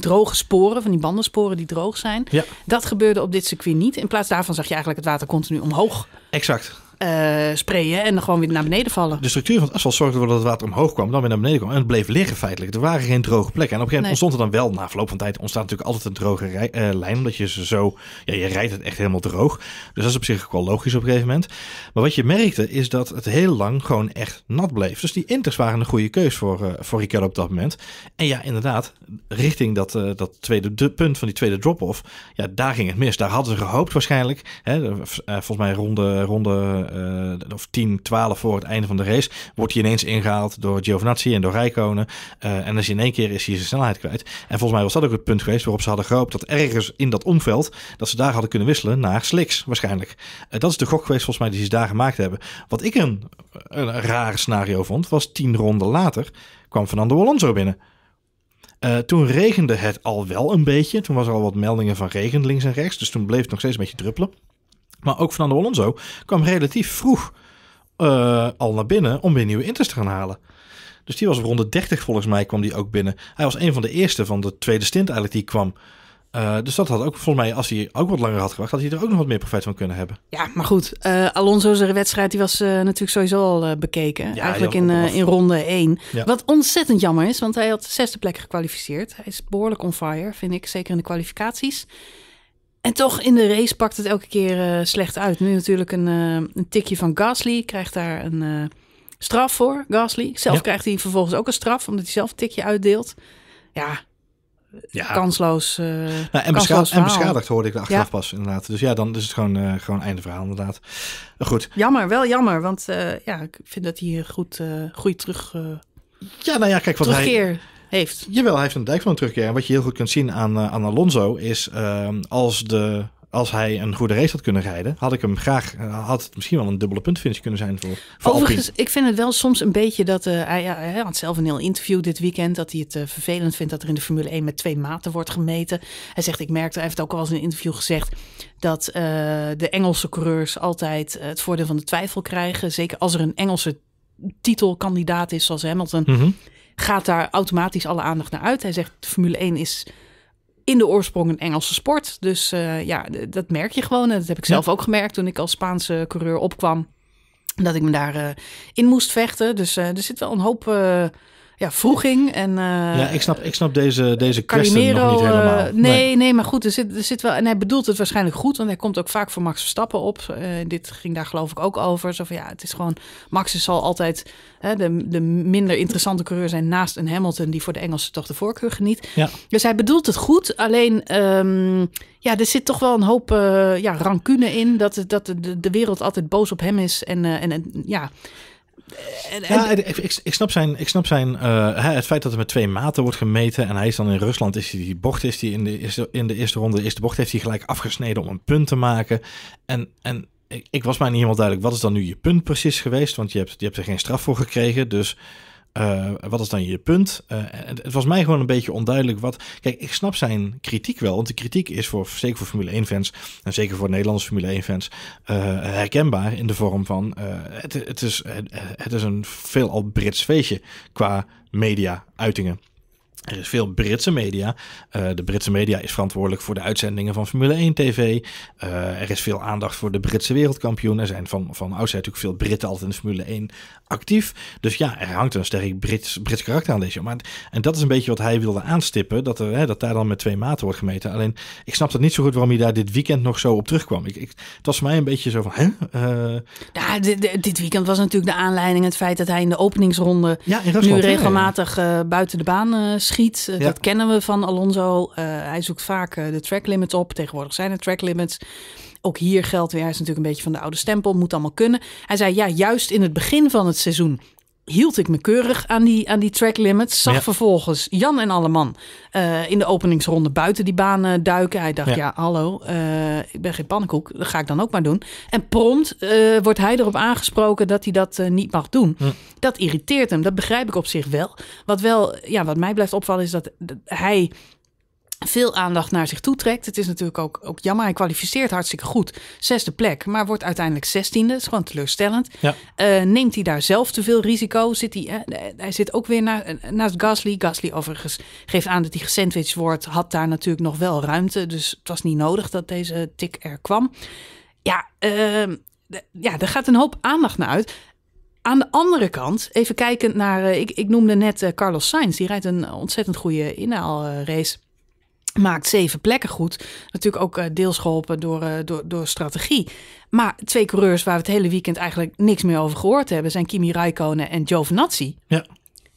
Speaker 1: droge sporen, van die bandensporen die droog zijn. Dat gebeurde op dit circuit niet. In plaats daarvan zag je eigenlijk het water continu omhoog. Exact uh, en dan gewoon weer naar beneden vallen.
Speaker 2: De structuur van het asfalt zorgde ervoor dat het water omhoog kwam, dan weer naar beneden kwam. En het bleef liggen feitelijk. Er waren geen droge plekken. En op een gegeven moment ontstond er dan wel, na verloop van tijd, ontstaat natuurlijk altijd een droge eh, lijn. Omdat je ze zo, ja, je rijdt het echt helemaal droog. Dus dat is op zich ook wel logisch op een gegeven moment. Maar wat je merkte is dat het heel lang gewoon echt nat bleef. Dus die inters waren een goede keus voor, uh, voor Ricardo op dat moment. En ja, inderdaad, richting dat, dat tweede punt van die tweede drop-off, ja, daar ging het mis. Daar hadden ze gehoopt waarschijnlijk. Hè, volgens mij ronde, ronde eh, of 10, 12 voor het einde van de race, wordt hij ineens ingehaald door Giovinazzi en door Rijkonen. Eh, en en je in één keer is hij zijn snelheid kwijt. En volgens mij was dat ook het punt geweest waarop ze hadden gehoopt dat ergens in dat omveld, dat ze daar hadden kunnen wisselen naar Slicks waarschijnlijk. Eh, dat is de gok geweest volgens mij die ze daar gemaakt hebben. Wat ik een, een rare scenario vond, was tien ronden later kwam Fernando Alonso binnen. toen regende het al wel een beetje. Toen was er al wat meldingen van regen links en rechts. Dus toen bleef het nog steeds een beetje druppelen maar ook Fernando Alonso, kwam relatief vroeg eh, al naar binnen om weer nieuwe inters te gaan halen. Dus die was rond ronde 30 volgens mij kwam die ook binnen. Hij was een van de eerste van de tweede stint eigenlijk die kwam. Eh, dus dat had ook volgens mij, als hij ook wat langer had gewacht, had hij er ook nog wat meer profijt van kunnen hebben.
Speaker 1: Ja, maar goed. Eh, Alonso's wedstrijd die was natuurlijk sowieso al bekeken. eigenlijk in, in ronde 1. Wat ontzettend jammer is, want hij had de zesde plek gekwalificeerd. Hij is behoorlijk on fire, vind ik. Zeker in de kwalificaties. En toch in de race pakt het elke keer eh, slecht uit. Nu natuurlijk een, uh, een, tikje van Gasly krijgt daar een eh, straf voor. Gasly zelf krijgt hij vervolgens ook een straf omdat hij zelf een tikje uitdeelt. Ja, ja. kansloos. Nou, en, beschadigd, en, beschadigd hoorde ik de achteraf
Speaker 2: pas inderdaad. Dus ja, dan is het gewoon, gewoon einde verhaal inderdaad. Goed.
Speaker 1: Jammer, wel jammer, want ja, ik vind dat hij goed, goed
Speaker 2: terug. ja, nou ja, kijk wat Terugkeer. hij heeft. Jawel, hij heeft een dijk van een terugkeer. En wat je heel goed kunt zien aan, eh, aan Alonso is ehm, als, de, als hij een goede race had kunnen rijden, had ik hem graag, eh, had het misschien wel een dubbele puntfinish kunnen zijn voor, voor Overigens,
Speaker 1: ik vind het wel soms een beetje dat, eh, hij, hij, had zelf een heel interview dit weekend, dat hij het vervelend vindt dat er in de Formule 1 met twee maten wordt gemeten. Hij zegt, ik merkte, hij heeft ook al eens in een interview gezegd, dat de Engelse coureurs altijd het voordeel van de twijfel krijgen. Zeker als er een Engelse titelkandidaat is zoals Hamilton. Mhm gaat daar automatisch alle aandacht naar uit. Hij zegt Formule 1 is in de oorsprong een Engelse sport. Dus eh, ja, dat merk je gewoon. En dat heb ik zelf ook gemerkt toen ik als Spaanse coureur opkwam. Dat ik me daarin eh, in moest vechten. Dus eh, er zit wel een hoop ja, vroeging. En, eh, ja, ik
Speaker 2: snap, ik snap deze, deze kwestie nog niet eh, helemaal. nee,
Speaker 1: nee, maar goed, er zit, er zit wel... En hij bedoelt het waarschijnlijk goed, want hij komt ook vaak voor Max Verstappen op. Eh, dit ging daar geloof ik ook over. Zo van, ja, het is gewoon... Max is zal altijd de, de minder interessante coureur zijn naast een Hamilton... die voor de Engelsen toch de voorkeur geniet. Ja. Dus hij bedoelt het goed, alleen... Ehm, ja, er zit toch wel een hoop uh, ja, rancune in. Dat, dat de, de wereld altijd boos op hem is. En, en, en ja,
Speaker 2: en, Ja, ik, ik, snap zijn, ik snap zijn eh, het feit dat er met twee maten wordt gemeten. En hij is dan in Rusland, is die bocht is die in de, is, in de eerste ronde, is de bocht heeft hij gelijk afgesneden om een punt te maken. En, en ik, ik was mij niet helemaal duidelijk, wat is dan nu je punt precies geweest? Want je hebt, je hebt er geen straf voor gekregen, dus... Eh, wat is dan je punt? Uh, het, was mij gewoon een beetje onduidelijk wat. Kijk, ik snap zijn kritiek wel. Want de kritiek is voor, zeker voor Formule 1-fans. En zeker voor Nederlandse Formule 1-fans. Eh, herkenbaar in de vorm van. Het, het, is, het, het is een veelal Brits feestje qua media-uitingen. Er is veel Britse media. Eh, de Britse media is verantwoordelijk voor de uitzendingen van Formule 1 TV. Eh, er is veel aandacht voor de Britse wereldkampioen. Er zijn van, van oudsher natuurlijk veel Britten altijd in de Formule 1 actief. Dus ja, er hangt een sterk Brits, Brits karakter aan deze. Maar, en dat is een beetje wat hij wilde aanstippen. Dat, er, hè, dat daar dan met twee maten wordt gemeten. Alleen, ik snap dat niet zo goed waarom hij daar dit weekend nog zo op terugkwam. Ik, ik, het was voor mij een beetje zo van, hè? Eh,
Speaker 1: ja, dit, weekend was natuurlijk de aanleiding het feit dat hij in de openingsronde... nu regelmatig buiten de baan uh, eh, dat kennen we van Alonso. Eh, hij zoekt vaak eh, de track limits op. Tegenwoordig zijn er track limits ook hier geldt weer, hij is natuurlijk een beetje van de oude stempel, moet allemaal kunnen. Hij zei ja, juist in het begin van het seizoen hield ik me keurig aan die, aan die track limits. Zag vervolgens Jan en Alleman uh, in de openingsronde buiten die baan eh, duiken. Hij dacht, ja, hallo, eh, ik ben geen pannenkoek. Dat ga ik dan ook maar doen. En prompt wordt hij erop aangesproken dat hij dat niet mag doen. Hm. Dat irriteert hem. Dat begrijp ik op zich wel. Wat wel, ja, wat mij blijft opvallen is dat hij veel aandacht naar zich toe trekt. Het is natuurlijk ook, ook jammer. Hij kwalificeert hartstikke goed. Zesde plek, maar wordt uiteindelijk zestiende. Dat is gewoon teleurstellend. Ja. Eh, neemt hij daar zelf te veel risico? Zit hij, eh, hij zit ook weer na, eh, naast Gasly. Gasly overigens geeft aan dat hij gesandwiched wordt. Had daar natuurlijk nog wel ruimte. Dus het was niet nodig dat deze tik er kwam. Ja, ehm, ja, er gaat een hoop aandacht naar uit. Aan de andere kant, even kijken naar... ik, ik noemde net Carlos Sainz. Die rijdt een ontzettend goede inhaalrace maakt zeven plekken goed. Natuurlijk ook eh, deels geholpen door, eh, door, door strategie. Maar twee coureurs waar we het hele weekend eigenlijk niks meer over gehoord hebben... zijn Kimi Räikkönen en Giovinazzi. Ja.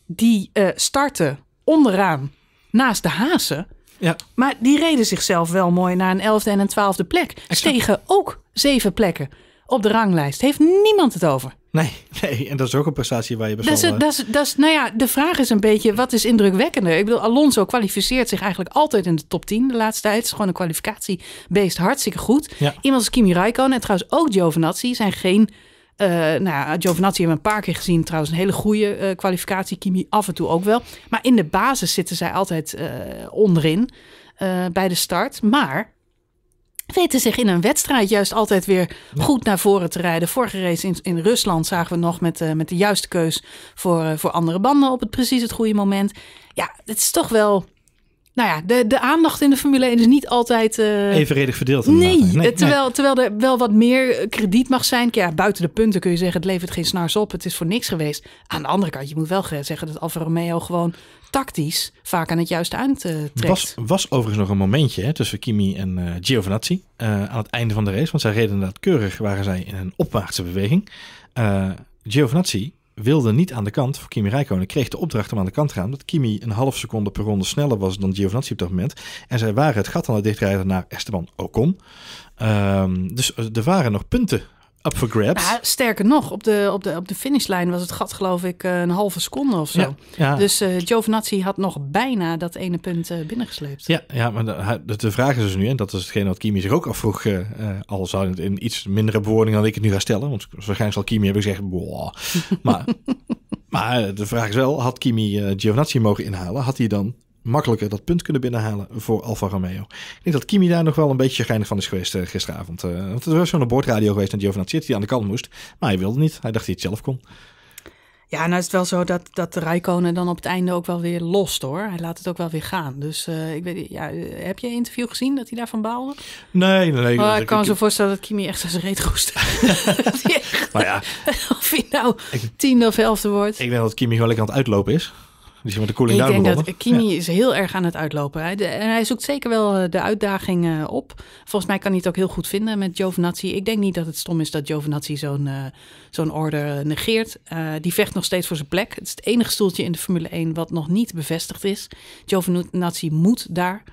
Speaker 1: Die uh, starten onderaan naast de Hazen. Ja. Maar die reden zichzelf wel mooi naar een elfde en een twaalfde plek. Exact. Stegen ook zeven plekken op de ranglijst. Heeft niemand het over.
Speaker 2: Nee, nee, en dat is ook een prestatie waar je best Dat is,
Speaker 1: dat is, nou ja, de vraag is een beetje, wat is indrukwekkender? Ik bedoel, Alonso kwalificeert zich eigenlijk altijd in de top 10 de laatste tijd. Het is gewoon een kwalificatiebeest, hartstikke goed. Iemand als Kimi Räikkönen en trouwens ook Giovinazzi zijn geen... Uh, nou ja, Giovinazzi hebben we een paar keer gezien. Trouwens, een hele goede eh, kwalificatie. Kimi af en toe ook wel. Maar in de basis zitten zij altijd eh, onderin bij de start. Maar weten zich in een wedstrijd juist altijd weer goed naar voren te rijden. Vorige race in, in Rusland zagen we nog met, eh, met de juiste keus voor, eh, voor andere banden op het precies het goede moment. Ja, het is toch wel nou ja, de, de aandacht in de Formule 1 is niet altijd... Eh, Evenredig
Speaker 2: verdeeld. Nee, terwijl,
Speaker 1: terwijl er wel wat meer eh, krediet mag zijn. Ja, buiten de punten kun je zeggen, het levert geen snars op. Het is voor niks geweest. Aan de andere kant, je moet wel zeggen dat Alfa Romeo gewoon tactisch vaak aan het juiste eind eh, trekt. Was, was
Speaker 2: overigens nog een momentje hè, tussen Kimi en uh, Giovinazzi aan het einde van de race. Want zij reden inderdaad keurig, waren zij in een opwaartse beweging. Giovinazzi wilde niet aan de kant voor Kimi Räikkönen. Kreeg de opdracht om aan de kant te gaan. Omdat Kimi een half seconde per ronde sneller was dan Giovinazzi op dat moment. En zij waren het gat aan het dichtrijden naar Esteban Ocon. Um, dus er waren nog punten up for
Speaker 1: sterker nog, op de, op, de, op de finishlijn was het gat geloof ik eh, een halve seconde of zo. Ja, Dus uh, Giovinazzi had nog bijna dat ene punt uh, binnengesleept.
Speaker 2: Ja, ja maar de, de, vraag is dus nu, en dat is hetgeen wat Kimi zich ook afvroeg, uh, al zou het in iets mindere bewoording dan ik het nu ga stellen, want waarschijnlijk zal Kimi hebben gezegd, boah. Maar, maar de vraag is wel, had Kimi uh, Giovinazzi mogen inhalen, had hij dan makkelijker dat punt kunnen binnenhalen voor Alfa Romeo. Ik denk dat Kimi daar nog wel een beetje geinig van is geweest eh, gisteravond. Uh, want het was zo'n boordradio geweest naar Giovinazzi die aan de kant moest. Maar hij wilde niet. Hij dacht dat hij het zelf kon. Ja, nou is het wel zo
Speaker 1: dat, dat de Rijkonen dan op het einde ook wel weer lost hoor. Hij laat het ook wel weer gaan. Dus eh, ik weet, ja, heb je een interview gezien dat hij daarvan baalde?
Speaker 2: Nee, nee. Oh, ik, kan me zo
Speaker 1: voorstellen dat Kimi echt als een reet roest. ja. of hij nou ik, tiende of elfde wordt.
Speaker 2: Ik denk dat Kimi wel lekker aan het uitlopen is. Dus ik denk dat
Speaker 1: Kimi is heel erg aan het uitlopen. Hij, en hij zoekt zeker wel eh, de uitdagingen eh, op. Volgens mij kan hij het ook heel goed vinden met Giovinazzi. Ik denk niet dat het stom is dat Giovinazzi zo'n uh, zo'n order negeert. die vecht nog steeds voor zijn plek. Het is het enige stoeltje in de Formule 1 wat nog niet bevestigd is. Giovinazzi moet daar.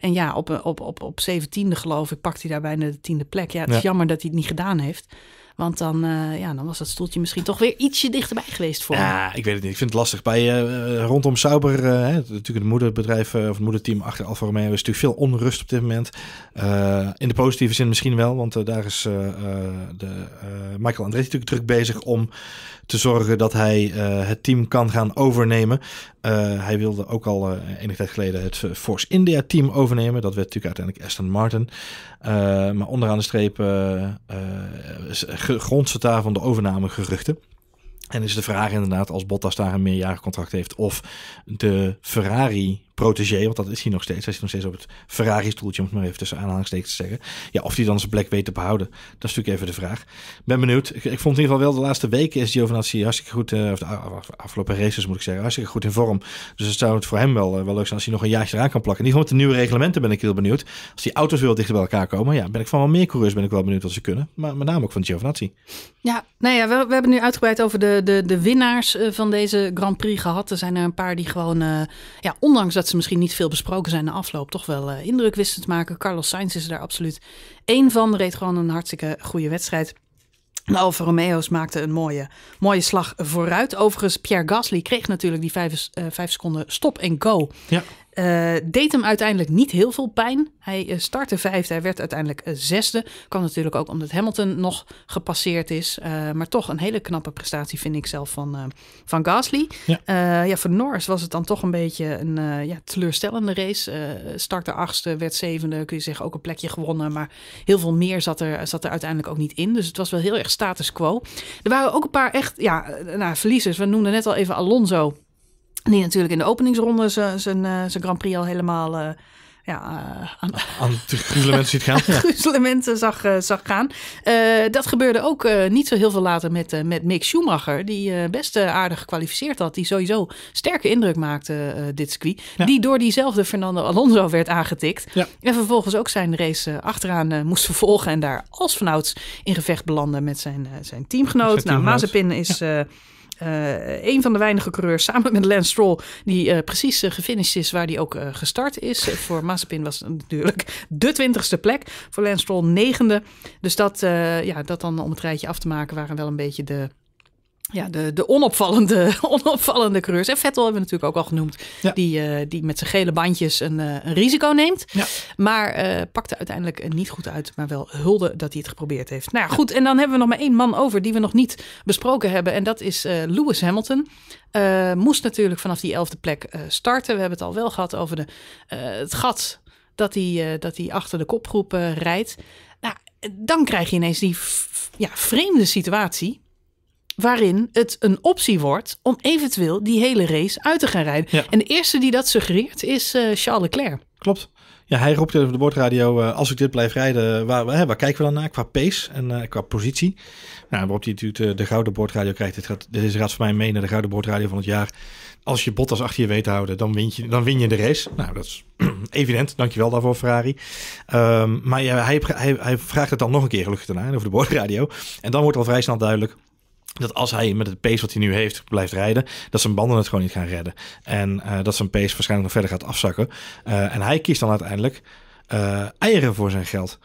Speaker 1: en ja, op, op, op, op 17e geloof ik pakt hij daar bijna de tiende plek. Ja, het is jammer dat hij het niet gedaan heeft. Want dan, eh, ja, dan was dat stoeltje misschien toch weer ietsje dichterbij geweest voor Ja,
Speaker 2: ik weet het niet. Ik vind het lastig. Bij uh, rondom Sauber, hè, natuurlijk het moederbedrijf of het moederteam achter Alfa Romeo, is natuurlijk veel onrust op dit moment. in de positieve zin misschien wel, want daar is de, Michael Andretti natuurlijk druk bezig om te zorgen dat hij eh, het team kan gaan overnemen. Eh, hij wilde ook al uh, enige tijd geleden het Force India team overnemen. Dat werd natuurlijk uiteindelijk Aston Martin. maar onderaan de streep grondse daar van de overname geruchten. En is de vraag inderdaad, als Bottas daar een meerjarig contract heeft, of de Ferrari protegeer want dat is hij nog steeds. Hij zit nog steeds op het Ferrari-stoeltje, om maar even tussen aanhalingstekens te zeggen. Ja, of hij dan zijn plek weet te behouden, dat is natuurlijk even de vraag. Ben benieuwd. Ik, ik vond in ieder geval wel de laatste weken is Giovinazzi hartstikke goed, uh, of de afgelopen races moet ik zeggen, hartstikke goed in vorm. Dus het zou het voor hem wel, eh, wel leuk zijn als hij nog een jaartje eraan kan plakken. In ieder geval met de nieuwe reglementen ben ik heel benieuwd. Als die auto's weer dichter bij elkaar komen, ja, ben ik van wel meer coureurs ben ik wel benieuwd wat ze kunnen. Maar met name ook van Giovinazzi.
Speaker 1: Ja, nou ja, we, we hebben nu uitgebreid over de, de, de winnaars eh, van deze Grand Prix gehad. Er zijn er een paar die gewoon, ja, ondanks dat ze misschien niet veel besproken zijn na afloop, toch wel uh, indruk maken. Carlos Sainz is er daar absoluut één van. Reed gewoon een hartstikke goede wedstrijd. De Alfa Romeo's maakten een mooie, mooie slag vooruit. Overigens, Pierre Gasly kreeg natuurlijk die vijf, uh, vijf seconden stop en go. Ja. Eh, deed hem uiteindelijk niet heel veel pijn. Hij eh, startte vijfde, hij werd uiteindelijk uh, zesde. Kan natuurlijk ook omdat Hamilton nog gepasseerd is. maar toch een hele knappe prestatie vind ik zelf van, van Gasly. Ja. ja. voor Norris was het dan toch een beetje een ja, teleurstellende race. startte achtste, werd zevende. Kun je zeggen ook een plekje gewonnen. Maar heel veel meer zat er, zat er uiteindelijk ook niet in. Dus het was wel heel erg status quo. Er waren ook een paar echt ja, nou, verliezers. We noemden net al even Alonso. Die natuurlijk in de openingsronde zijn, zijn, eh, zijn Grand Prix al helemaal eh, ja, eh, aan,
Speaker 2: aan gruzelementen ziet gaan.
Speaker 1: gruzelementen zag, zag gaan. dat gebeurde ook niet zo heel veel later met, met Mick Schumacher. Die best aardig gekwalificeerd had. Die sowieso sterke indruk maakte, dit circuit. Die door diezelfde Fernando Alonso werd aangetikt. En vervolgens ook zijn race achteraan moest vervolgen. En daar als vanouds in gevecht belanden met zijn, zijn teamgenoot. nou, Mazepin is uh, een van de weinige coureurs samen met Lance Stroll die eh, precies eh, gefinished is waar die ook gestart is. voor Mazepin was het natuurlijk de twintigste plek, voor Lance Stroll negende. Dus dat, ja, dat dan om het rijtje af te maken waren wel een beetje de ja, de, de onopvallende, onopvallende coureurs. En Vettel hebben we natuurlijk ook al genoemd. Die, eh, die met zijn gele bandjes een, eh, een risico neemt. Maar eh, pakte uiteindelijk niet goed uit. Maar wel hulde dat hij het geprobeerd heeft. Nou ja, goed. En dan hebben we nog maar één man over die we nog niet besproken hebben. En dat is Lewis Hamilton. moest natuurlijk vanaf die elfde plek starten. We hebben het al wel gehad over de, het gat dat hij, dat hij achter de kopgroep rijdt. Nou, dan krijg je ineens die ja, vreemde situatie waarin het een optie wordt om eventueel die hele race uit te gaan rijden. En de eerste die dat suggereert is eh, Charles Leclerc.
Speaker 2: Klopt. Ja, hij roept over de bordradio, eh, als ik dit blijf rijden, waar, hè, waar, kijken we dan naar qua pace en uh, qua positie? Nou, waarop hij natuurlijk de, de gouden bordradio krijgt. Dit, gaat, dit is raad voor mij mee naar de gouden bordradio van het jaar. Als je Bottas achter je weet te houden, dan win je, dan win je de race. Nou, dat is evident. Dankjewel daarvoor, Ferrari. Ehm, maar ja, hij, hij, hij, vraagt het dan nog een keer gelukkig daarna over de bordradio. En dan wordt al vrij snel duidelijk, dat als hij met het pace wat hij nu heeft blijft rijden, dat zijn banden het gewoon niet gaan redden. En eh, dat zijn pace waarschijnlijk nog verder gaat afzakken. Eh, en hij kiest dan uiteindelijk eh, eieren voor zijn geld.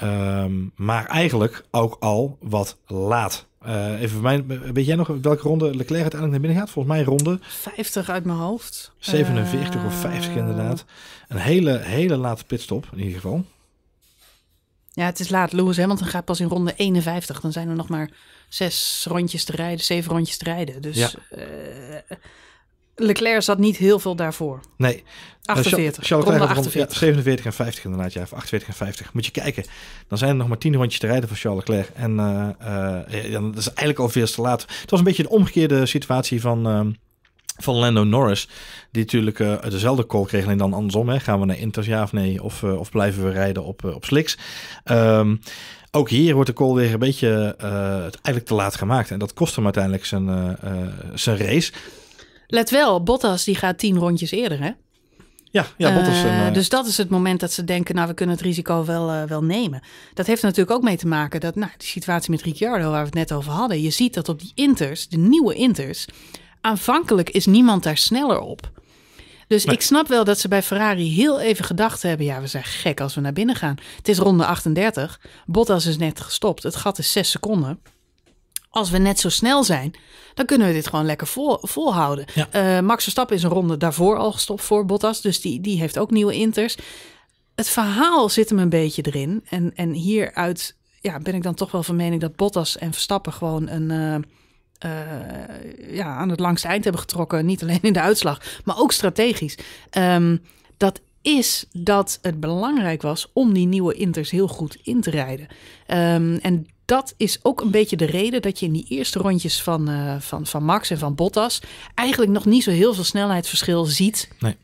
Speaker 2: Ehm, maar eigenlijk ook al wat laat. even voor mij, weet jij nog welke ronde Leclerc uiteindelijk naar binnen gaat? Volgens mij ronde...
Speaker 1: 50 uit mijn hoofd.
Speaker 2: 47 of 50 inderdaad. Een hele, hele late pitstop in ieder geval.
Speaker 1: Ja, het is laat. Lewis Hamilton gaat pas in ronde 51. Dan zijn er nog maar zes rondjes te rijden, zeven rondjes te rijden. Dus eh, Leclerc zat niet heel veel daarvoor.
Speaker 2: Nee. 48. Nou, Charles Leclerc 48. 47 en 50 inderdaad, ja, of 48 en 50. Moet je kijken, dan zijn er nog maar tien rondjes te rijden voor Charles Leclerc. En uh, ja, dat is eigenlijk al veel te laat. Het was een beetje de omgekeerde situatie van ehm, van Lando Norris. Die natuurlijk eh, dezelfde call kreeg, alleen dan andersom. Hè. Gaan we naar Inters, ja of nee? Of, eh, of blijven we rijden op, eh, op slicks? Ehm, ook hier wordt de call weer een beetje eigenlijk te laat gemaakt. En dat kost hem uiteindelijk zijn, zijn race.
Speaker 1: Let wel, Bottas die gaat tien rondjes eerder, hè? Ja, ja Bottas. dus dat is het moment dat ze denken, nou, we kunnen het risico wel, wel nemen. Dat heeft natuurlijk ook mee te maken dat, nou, die situatie met Ricciardo, waar we het net over hadden. Je ziet dat op die Inters, de nieuwe Inters, aanvankelijk is niemand daar sneller op. Dus ik snap wel dat ze bij Ferrari heel even gedacht hebben: ja, we zijn gek als we naar binnen gaan. Het is ronde 38. Bottas is net gestopt. Het gat is 6 seconden. Als we net zo snel zijn, dan kunnen we dit gewoon lekker vol, volhouden. Eh, Max Verstappen is een ronde daarvoor al gestopt voor Bottas. Dus die, die heeft ook nieuwe inters. Het verhaal zit hem een beetje erin. En, en hieruit ja, ben ik dan toch wel van mening dat Bottas en Verstappen gewoon een. Eh, eh, ja, aan het langste eind hebben getrokken. Niet alleen in de uitslag, maar ook strategisch. Ehm, dat is dat het belangrijk was om die nieuwe inters heel goed in te rijden. Ehm, en dat is ook een beetje de reden dat je in die eerste rondjes van, eh, van, van Max en van Bottas eigenlijk nog niet zo heel veel snelheidsverschil ziet nee.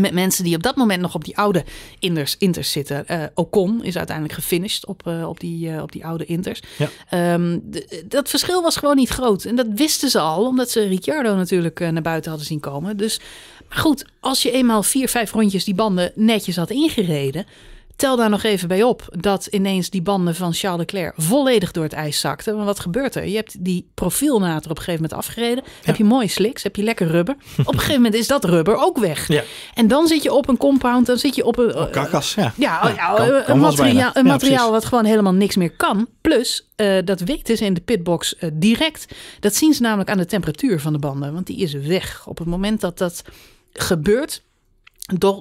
Speaker 1: Met mensen die op dat moment nog op die oude Inders, inters zitten. Uh, Ocon is uiteindelijk gefinished op, eh, op, die, eh, op die oude Inters. Ehm, dat verschil was gewoon niet groot. En dat wisten ze al, omdat ze Ricciardo natuurlijk naar buiten hadden zien komen. Dus maar goed, als je eenmaal vier, vijf rondjes die banden netjes had ingereden Tel daar nog even bij op dat ineens die banden van Charles Leclerc volledig door het ijs zakten. Want wat gebeurt er? Je hebt die profielnater op een gegeven moment afgereden. Heb je mooi sliks, heb je lekker rubber. op een gegeven moment is dat rubber ook weg. Ja. En dan zit je op een compound, dan zit je op een... karkas, ja. Ja, ja, een materiaal, een materiaal wat gewoon helemaal niks meer kan. Plus, eh, dat weten ze in de pitbox eh, direct. Dat zien ze namelijk aan de temperatuur van de banden, want die is weg. Op het moment dat dat gebeurt,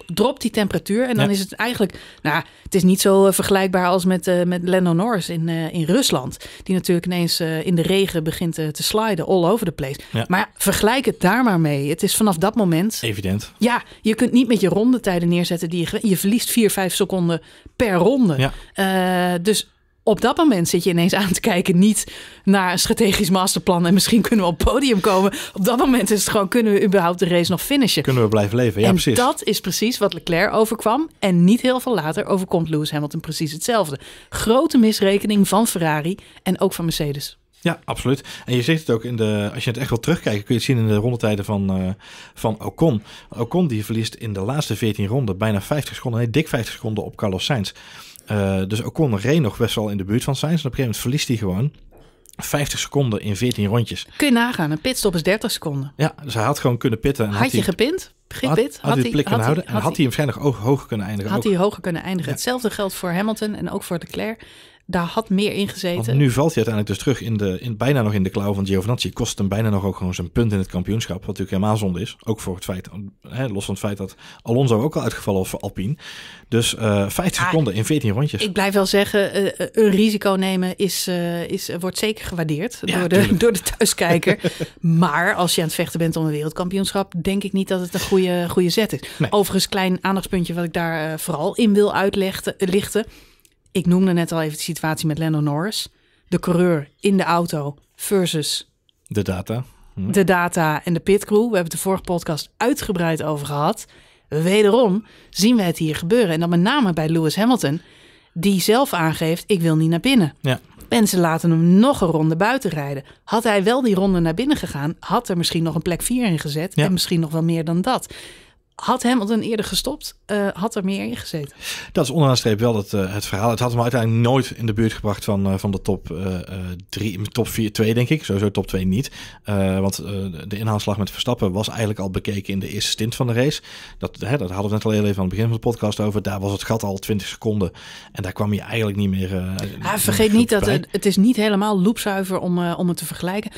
Speaker 1: dropt die temperatuur. En dan is het eigenlijk, nou, het is niet zo eh, vergelijkbaar als met, uh, met Norris in, eh, in Rusland. Die natuurlijk ineens in de regen begint te sliden, all over the place. Maar vergelijk het daar maar mee. Het is vanaf dat moment. Evident. Ja, je kunt niet met je rondetijden neerzetten die je, je verliest 4, 5 seconden per ronde. Ja. dus op dat moment zit je ineens aan te kijken, niet naar een strategisch masterplan en misschien kunnen we op podium komen. Op dat moment is het gewoon, kunnen we überhaupt de race nog
Speaker 2: finishen? Kunnen we blijven leven, ja en dat
Speaker 1: is precies wat Leclerc overkwam en niet heel veel later overkomt Lewis Hamilton precies hetzelfde. Grote misrekening van Ferrari en ook van Mercedes.
Speaker 2: Ja, absoluut. En je ziet het ook in de. Als je het echt wil terugkijken, kun je het zien in de rondetijden van, uh, van Ocon. Ocon die verliest in de laatste 14 ronden bijna 50 seconden, nee, dik 50 seconden op Carlos Sainz dus dus Ocon reed nog best wel in de buurt van zijn, En op een gegeven moment verliest hij gewoon 50 seconden in 14 rondjes.
Speaker 1: Kun je nagaan, een pitstop is 30 seconden.
Speaker 2: Ja, dus hij had gewoon kunnen pitten. En had, had je hij, gepint? Geen pit? Had, hij kunnen houden? en had hij waarschijnlijk hoog, hoger kunnen eindigen? Had hij
Speaker 1: hoger kunnen eindigen. Hetzelfde geldt voor Hamilton en ook voor de Claire daar had meer in gezeten. Want nu
Speaker 2: valt hij uiteindelijk dus terug in de, in, bijna nog in de klauw van Giovinazzi. Kost hem bijna nog ook gewoon zijn punt in het kampioenschap. Wat natuurlijk helemaal zonde is. Ook voor het feit, hè, los van het feit dat Alonso ook al uitgevallen was voor Alpine. Dus uh, seconden in 14 rondjes. Ik
Speaker 1: blijf wel zeggen, eh, eh, een risico nemen is, is, wordt zeker gewaardeerd door, de, door de thuiskijker. maar als je aan het vechten bent om een wereldkampioenschap, denk ik niet dat het een goede, goede zet is. Overigens, klein aandachtspuntje wat ik daar vooral in wil uitlichten ik noemde net al even de situatie met Lando Norris. De coureur in de auto versus...
Speaker 2: De data. Hm.
Speaker 1: De data en de pitcrew. We hebben het de vorige podcast uitgebreid over gehad. Wederom zien we het hier gebeuren. En dan met name bij Lewis Hamilton, die zelf aangeeft: ik wil niet naar binnen. Ja. Mensen laten hem nog een ronde buiten rijden. Had hij wel die ronde naar binnen gegaan, had er misschien nog een plek 4 in gezet. En misschien nog wel meer dan dat had hem dan eerder gestopt, eh, had er meer in gezeten.
Speaker 2: Dat is onderaanstreep wel het, eh, het verhaal. Het had hem uiteindelijk nooit in de buurt gebracht van, eh, van de top 3, top 4, 2 denk ik. Sowieso top 2 niet. want de inhaalslag met Verstappen was eigenlijk al bekeken in de eerste stint van de race. Dat, hè, dat hadden we net al even aan het begin van de podcast over. Daar was het gat al 20 seconden. En daar kwam je eigenlijk niet meer... ah, vergeet niet dat het,
Speaker 1: is niet helemaal loopzuiver om, om het te vergelijken.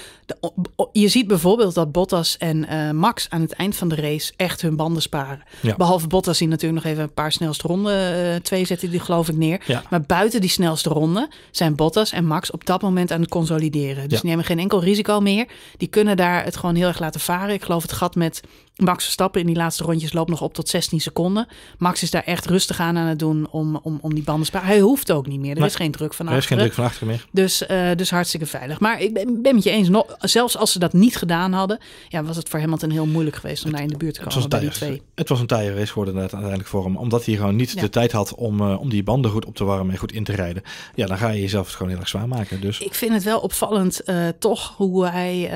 Speaker 1: je ziet bijvoorbeeld dat Bottas en Max aan het eind van de race echt hun banden Sparen. Behalve Bottas die natuurlijk nog even een paar snelste ronden, uh, twee zet, die geloof ik neer. Maar buiten die snelste ronde zijn Bottas en Max op dat moment aan het consolideren. Dus die nemen geen enkel risico meer. Die kunnen daar het gewoon heel erg laten varen. Ik geloof het gat met Max Verstappen in die laatste rondjes loopt nog op tot 16 seconden. Max is daar echt rustig aan aan het doen om, om, om die banden te sparen. Hij hoeft ook niet meer. Er is geen druk van achteren. Er is geen druk van meer. Dus, eh, dus hartstikke veilig. Maar ik ben, ben met je eens. Nog, zelfs als ze dat niet gedaan hadden, ja, was het voor Hamilton heel moeilijk geweest om daar in de buurt te komen. Het was een, tijger,
Speaker 2: het was een race geworden uiteindelijk voor hem. Omdat hij gewoon niet de tijd had om, eh, om die banden goed op te warmen en goed in te rijden. Ja, dan ga je jezelf het gewoon heel erg zwaar maken. Dus.
Speaker 1: Ik vind het wel opvallend eh, toch hoe hij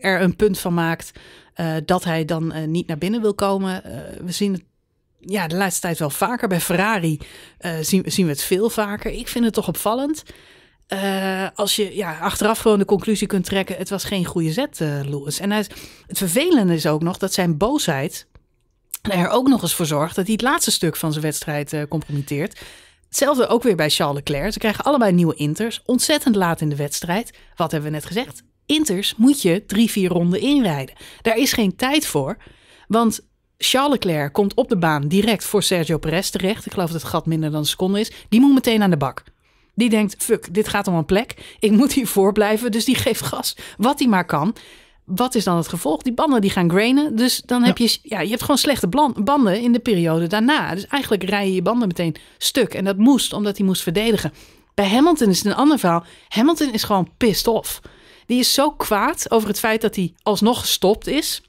Speaker 1: er een punt van maakt eh, dat hij dan eh, niet naar binnen wil komen. Eh, we zien het ja, de laatste tijd wel vaker. Bij Ferrari zien, zien we het veel vaker. Ik vind het toch opvallend. als je ja, achteraf gewoon de conclusie kunt trekken, het was geen goede zet, Lewis. En het vervelende is ook nog dat zijn boosheid er ook nog eens voor zorgt dat hij het laatste stuk van zijn wedstrijd compromitteert. Hetzelfde ook weer bij Charles Leclerc. Ze krijgen allebei nieuwe inters, ontzettend laat in de wedstrijd. Wat hebben we net gezegd? Inters moet je drie, vier ronden inrijden. Daar is geen tijd voor, want Charles Leclerc komt op de baan direct voor Sergio Perez terecht. Ik geloof dat het gat minder dan een seconde is. Die moet meteen aan de bak. Die denkt, fuck, dit gaat om een plek. Ik moet hier blijven, dus die geeft gas. Wat hij maar kan wat is dan het gevolg? Die banden die gaan grainen. Dus dan heb je, ja, je hebt gewoon slechte banden in de periode daarna. Dus eigenlijk rij je je banden meteen stuk. En dat moest, omdat hij moest verdedigen. Bij Hamilton is het een ander verhaal. Hamilton is gewoon pissed off. Die is zo kwaad over het feit dat hij alsnog gestopt is.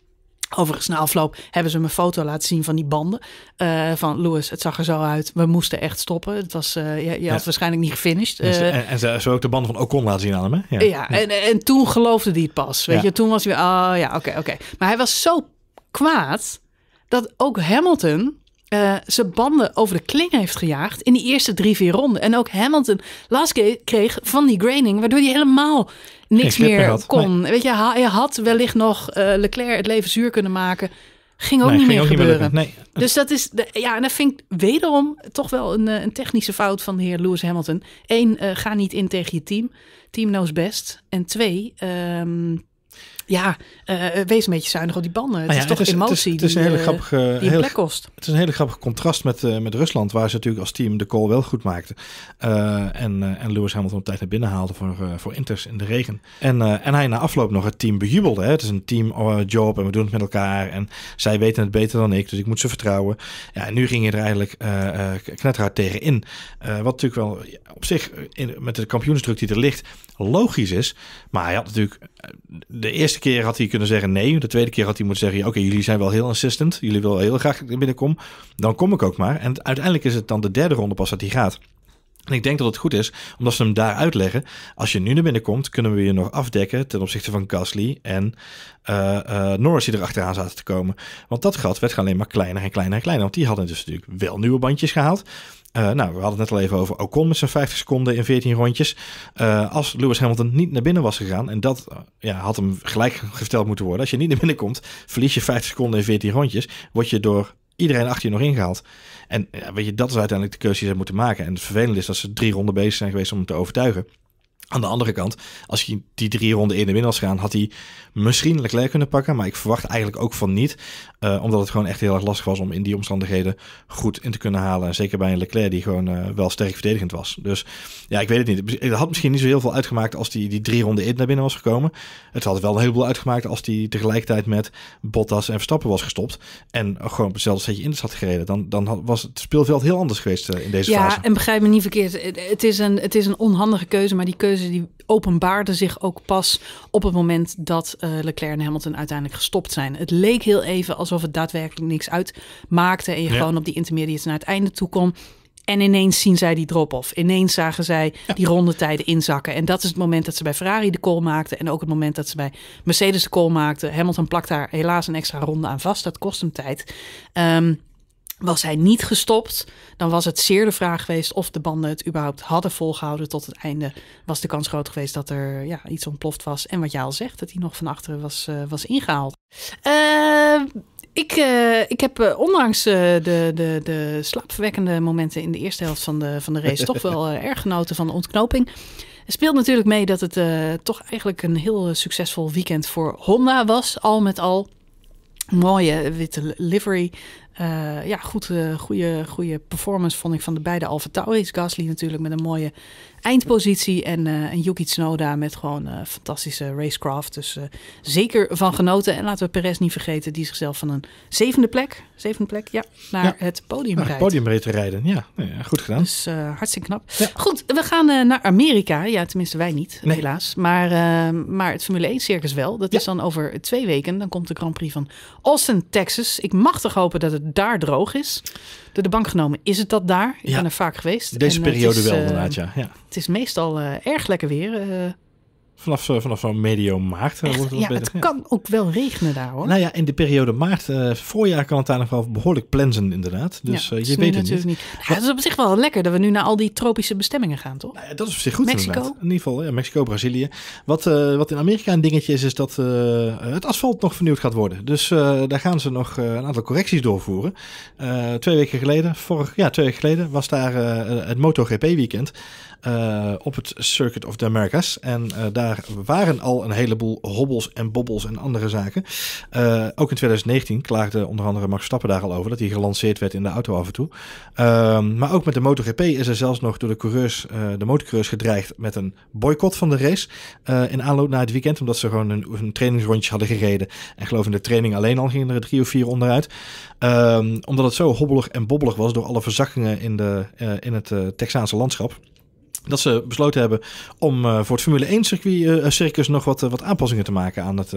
Speaker 1: Overigens, na afloop hebben ze me een foto laten zien van die banden. Eh, van Lewis, het zag er zo uit. We moesten echt stoppen. Het was, eh, je, had waarschijnlijk niet gefinished. Eh.
Speaker 2: en, ze, ze ook de banden van Ocon laten zien aan hem. Ja, ja,
Speaker 1: En, en toen geloofde hij het pas. Weet je, toen was hij ah oh ja, oké, oké. Maar hij was zo kwaad dat ook Hamilton uh, eh, zijn banden over de kling heeft gejaagd in die eerste drie, vier ronden. En ook Hamilton last kreeg van die graining, waardoor hij helemaal niks meer kon. Weet je, hij had wellicht nog eh, Leclerc het leven zuur kunnen maken. Ging ook niet meer gebeuren. nee. Dus dat is, ja, en dat vind ik wederom toch wel een, eh, een technische fout van de heer Lewis Hamilton. Eén, ga niet in tegen je team. Team knows best. En twee, ehm, ja, uh, wees een beetje zuinig op die banden. Het nou is toch het emotie het is, een hele eh, grappige, die, plek kost.
Speaker 2: Het is een hele grappig contrast met, met Rusland, waar ze natuurlijk als team de call wel goed maakten. Uh, en, en Lewis Hamilton op tijd naar binnen haalde voor, voor Inters in de regen. En, en hij na afloop nog het team bejubelde. Hè. Het is een teamjob oh, en we doen het met elkaar. En zij weten het beter dan ik, dus ik moet ze vertrouwen. Ja, en nu ging je er eigenlijk knetterhard tegen in. wat natuurlijk wel op zich in, met de kampioensdruk die er ligt logisch is. Maar hij had natuurlijk de eerste keer had hij kunnen zeggen nee. De tweede keer had hij moeten zeggen: Oké, jullie zijn wel heel insistent. Jullie willen heel graag dat binnenkom. Dan kom ik ook maar. En uiteindelijk is het dan de derde ronde pas dat hij gaat. En ik denk dat het goed is, omdat ze hem daar uitleggen. Als je nu naar binnen komt, kunnen we je nog afdekken ten opzichte van Gasly en eh, eh, Norris die erachteraan zaten te komen. Want dat gat werd alleen maar kleiner en kleiner en kleiner. Want die hadden dus natuurlijk wel nieuwe bandjes gehaald. Eh, nou, we hadden het net al even over Ocon met zijn 50 seconden in 14 rondjes. Eh, als Lewis Hamilton niet naar binnen was gegaan, en dat eh, ja, had hem gelijk verteld moeten worden. Als je niet naar binnen komt, verlies je 50 seconden in 14 rondjes, word je door iedereen achter je nog ingehaald. En ja, weet je, dat is uiteindelijk de keuze die ze moeten maken. En het vervelende is dat ze drie ronden bezig zijn geweest om hem te overtuigen. Aan de andere kant, als hij die drie ronden in de binnen was gaan, had hij misschien Leclerc kunnen pakken. Maar ik verwacht eigenlijk ook van niet. Eh, omdat het gewoon echt heel erg lastig was om in die omstandigheden goed in te kunnen halen. Zeker bij een Leclerc die gewoon eh, wel sterk verdedigend was. Dus ja, ik weet het niet. Het had misschien niet zo heel veel uitgemaakt als die, die drie ronden in naar binnen was gekomen. Het had wel een heleboel uitgemaakt als die tegelijkertijd met Bottas en Verstappen was gestopt. En gewoon op hetzelfde setje in de gereden. Dan, dan was het speelveld heel anders geweest eh, in deze ja, fase. Ja, en
Speaker 1: begrijp me niet verkeerd. Het is, een, het is een onhandige keuze, maar die keuze die openbaarde zich ook pas op het moment dat uh, Leclerc en Hamilton uiteindelijk gestopt zijn. Het leek heel even alsof het daadwerkelijk niks uitmaakte en je gewoon op die intermediates naar het einde toe kon. En ineens zien zij die drop-off. Ineens zagen zij die rondetijden inzakken. En dat is het moment dat ze bij Ferrari de call maakten. En ook het moment dat ze bij Mercedes de call maakten. Hamilton plakt daar helaas een extra ronde aan vast. Dat kost hem tijd. Ehm, was hij niet gestopt, dan was het zeer de vraag geweest of de banden het überhaupt hadden volgehouden tot het einde. Was de kans groot geweest dat er ja, iets ontploft was. En wat jij al zegt, dat hij nog van achteren was, eh, was ingehaald. Ehm, ik, eh, ik heb eh, ondanks de, de, de slaapverwekkende momenten in de eerste helft van de, van de race toch wel erg genoten van de ontknoping. Het speelt natuurlijk mee dat het toch eigenlijk een heel succesvol weekend voor Honda was, al met al mooie witte livery. Eh, ja, goed, eh, goede, goede performance vond ik van de beide Alfa Tauris. Gasly natuurlijk met een mooie eindpositie. En, uh, en Yuki Tsunoda met gewoon fantastische racecraft. Dus zeker van genoten. En laten we Perez niet vergeten, die zichzelf van een zevende plek, zevende plek ja, naar het podium naar rijdt. Het podium
Speaker 2: te rijden, nou ja. goed gedaan. Dus hartstikke knap.
Speaker 1: Goed, we gaan naar Amerika. Ja, tenminste wij niet, helaas. Maar, maar het Formule 1 circus wel. Dat is dan over twee weken. Dan komt de Grand Prix van Austin, Texas. Ik mag toch hopen dat het daar droog is. Door de bank genomen is het dat daar. Ik ja. ben er vaak geweest. Deze periode wel, eh, inderdaad, ja. Het is meestal eh, erg lekker weer. Eh,
Speaker 2: Vanaf, eh, vanaf zo'n medio maart eh, wordt het Ja, het
Speaker 1: kan ook wel regenen daar
Speaker 2: hoor. Nou ja, in de periode maart, uh, voorjaar kan het daar nog wel behoorlijk plensen inderdaad. Dus ja, je weet het niet. Ja, het is op
Speaker 1: zich wel lekker dat we nu naar al die tropische bestemmingen gaan, toch? Nou ja, dat is op zich goed Mexico. In
Speaker 2: ieder geval, ja, Mexico, Brazilië. Wat, wat in Amerika een dingetje is, is dat het asfalt nog vernieuwd gaat worden. Dus daar gaan ze nog een aantal correcties doorvoeren. twee weken geleden, vorig, ja, twee weken geleden, was daar het MotoGP weekend. Eh, op het Circuit of the Americas. En eh, daar waren al een heleboel hobbels en bobbels en andere zaken. Eh, ook in 2019 klaagde onder andere Max Stappen daar al over dat hij gelanceerd werd in de auto af en toe. Ehm, maar ook met de MotoGP is er zelfs nog door de coureurs, de motorcoureurs gedreigd met een boycott van de race. in aanloop naar het weekend, omdat ze gewoon een, een trainingsrondje hadden gereden. En geloof in de training alleen al gingen er drie of vier onderuit. Ehm, omdat het zo hobbelig en bobbelig was door alle verzakkingen in, de, in het Texaanse landschap dat ze besloten hebben om eh, voor het Formule 1 circuit, eh, eh, circus nog wat, wat aanpassingen te maken aan het,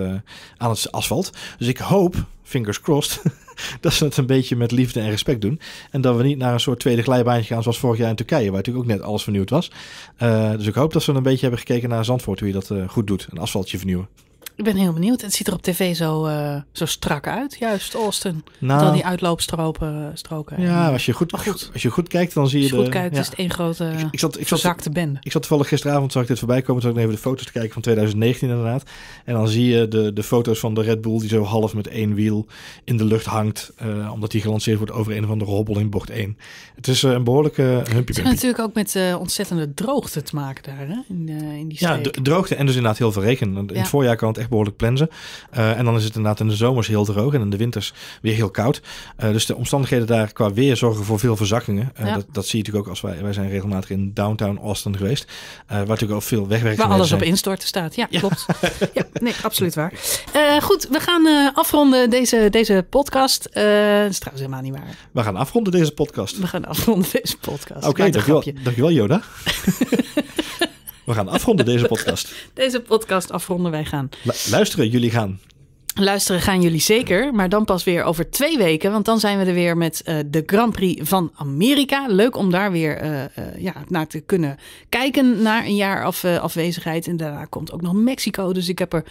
Speaker 2: aan het asfalt. Dus ik hoop, fingers crossed, dat ze het een beetje met liefde en respect doen. En dat we niet naar een soort tweede glijbaantje gaan zoals vorig jaar in Turkije, waar natuurlijk ook net alles vernieuwd was. dus ik hoop dat ze een beetje hebben gekeken naar Zandvoort, hoe je dat goed doet. Een asfaltje vernieuwen.
Speaker 1: Ik ben heel benieuwd. Het ziet er op tv zo, uh, zo strak uit, juist Austin. Nou, al die uitloopstroken. Eh, stroken. Ja,
Speaker 2: als je, goed, als je goed kijkt, dan zie je, de, goed kijkt, is het één grote ik, ik zat, ik band. Ik zat toevallig gisteravond, zag ik dit voorbij komen, zag ik even de foto's te kijken van 2019 inderdaad. En dan zie je de, de foto's van de Red Bull die zo half met één wiel in de lucht hangt. Eh, omdat die gelanceerd wordt over een of andere hobbel in bocht 1. Het is een behoorlijke humpje. Het is natuurlijk
Speaker 1: ook met ontzettende droogte te maken daar, hè? In, in die Ja,
Speaker 2: droogte en dus inderdaad heel veel regen. In het voorjaar kan het echt behoorlijk plensen. Eh, en dan is het inderdaad in de zomers heel droog en in de winters weer heel koud. Eh, dus de omstandigheden daar qua weer zorgen voor veel verzakkingen. Eh, dat, dat, zie je natuurlijk ook als wij, wij zijn regelmatig in downtown Austin geweest. waar natuurlijk al veel wegwerken. Waar alles op
Speaker 1: instorten staat. Ja, klopt.
Speaker 2: ja, nee, absoluut waar.
Speaker 1: goed, we gaan afronden deze, deze podcast. Het is trouwens
Speaker 2: helemaal niet waar. We gaan afronden deze podcast. We
Speaker 1: gaan afronden deze podcast. Oké, dankjewel,
Speaker 2: dankjewel Joda. We gaan afronden deze podcast.
Speaker 1: Deze podcast afronden wij gaan.
Speaker 2: luisteren, jullie gaan.
Speaker 1: Luisteren gaan jullie zeker, maar dan pas weer over twee weken. Want dan zijn we er weer met eh, de Grand Prix van Amerika. Leuk om daar weer eh, eh, ja, naar te kunnen kijken na een jaar af, afwezigheid. En daarna komt ook nog Mexico. Dus ik heb er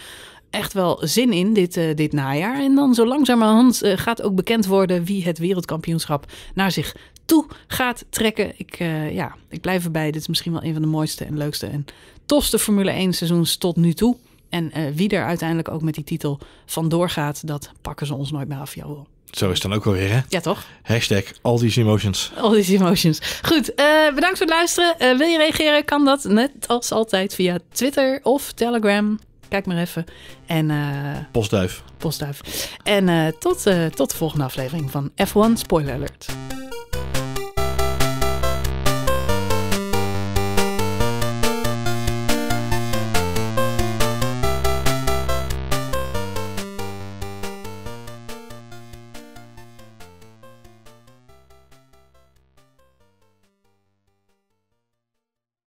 Speaker 1: echt wel zin in dit, dit najaar. En dan zo langzamerhand uh, gaat ook bekend worden wie het wereldkampioenschap naar zich toe gaat trekken. Ik, eh, ja, ik blijf erbij. Dit is misschien wel een van de mooiste en leukste en tofste Formule 1 seizoens tot nu toe. En eh, wie er uiteindelijk ook met die titel vandoor gaat, dat pakken ze ons nooit meer af, jawel.
Speaker 2: Zo is het dan ook alweer, hè? Ja, toch? Hashtag all these emotions. All these emotions.
Speaker 1: Goed, eh, bedankt voor het luisteren. wil je reageren? Kan dat net als altijd via Twitter of Telegram. Kijk maar even. En, postduif. Postduif. En tot, tot de volgende aflevering van F1 Spoiler Alert.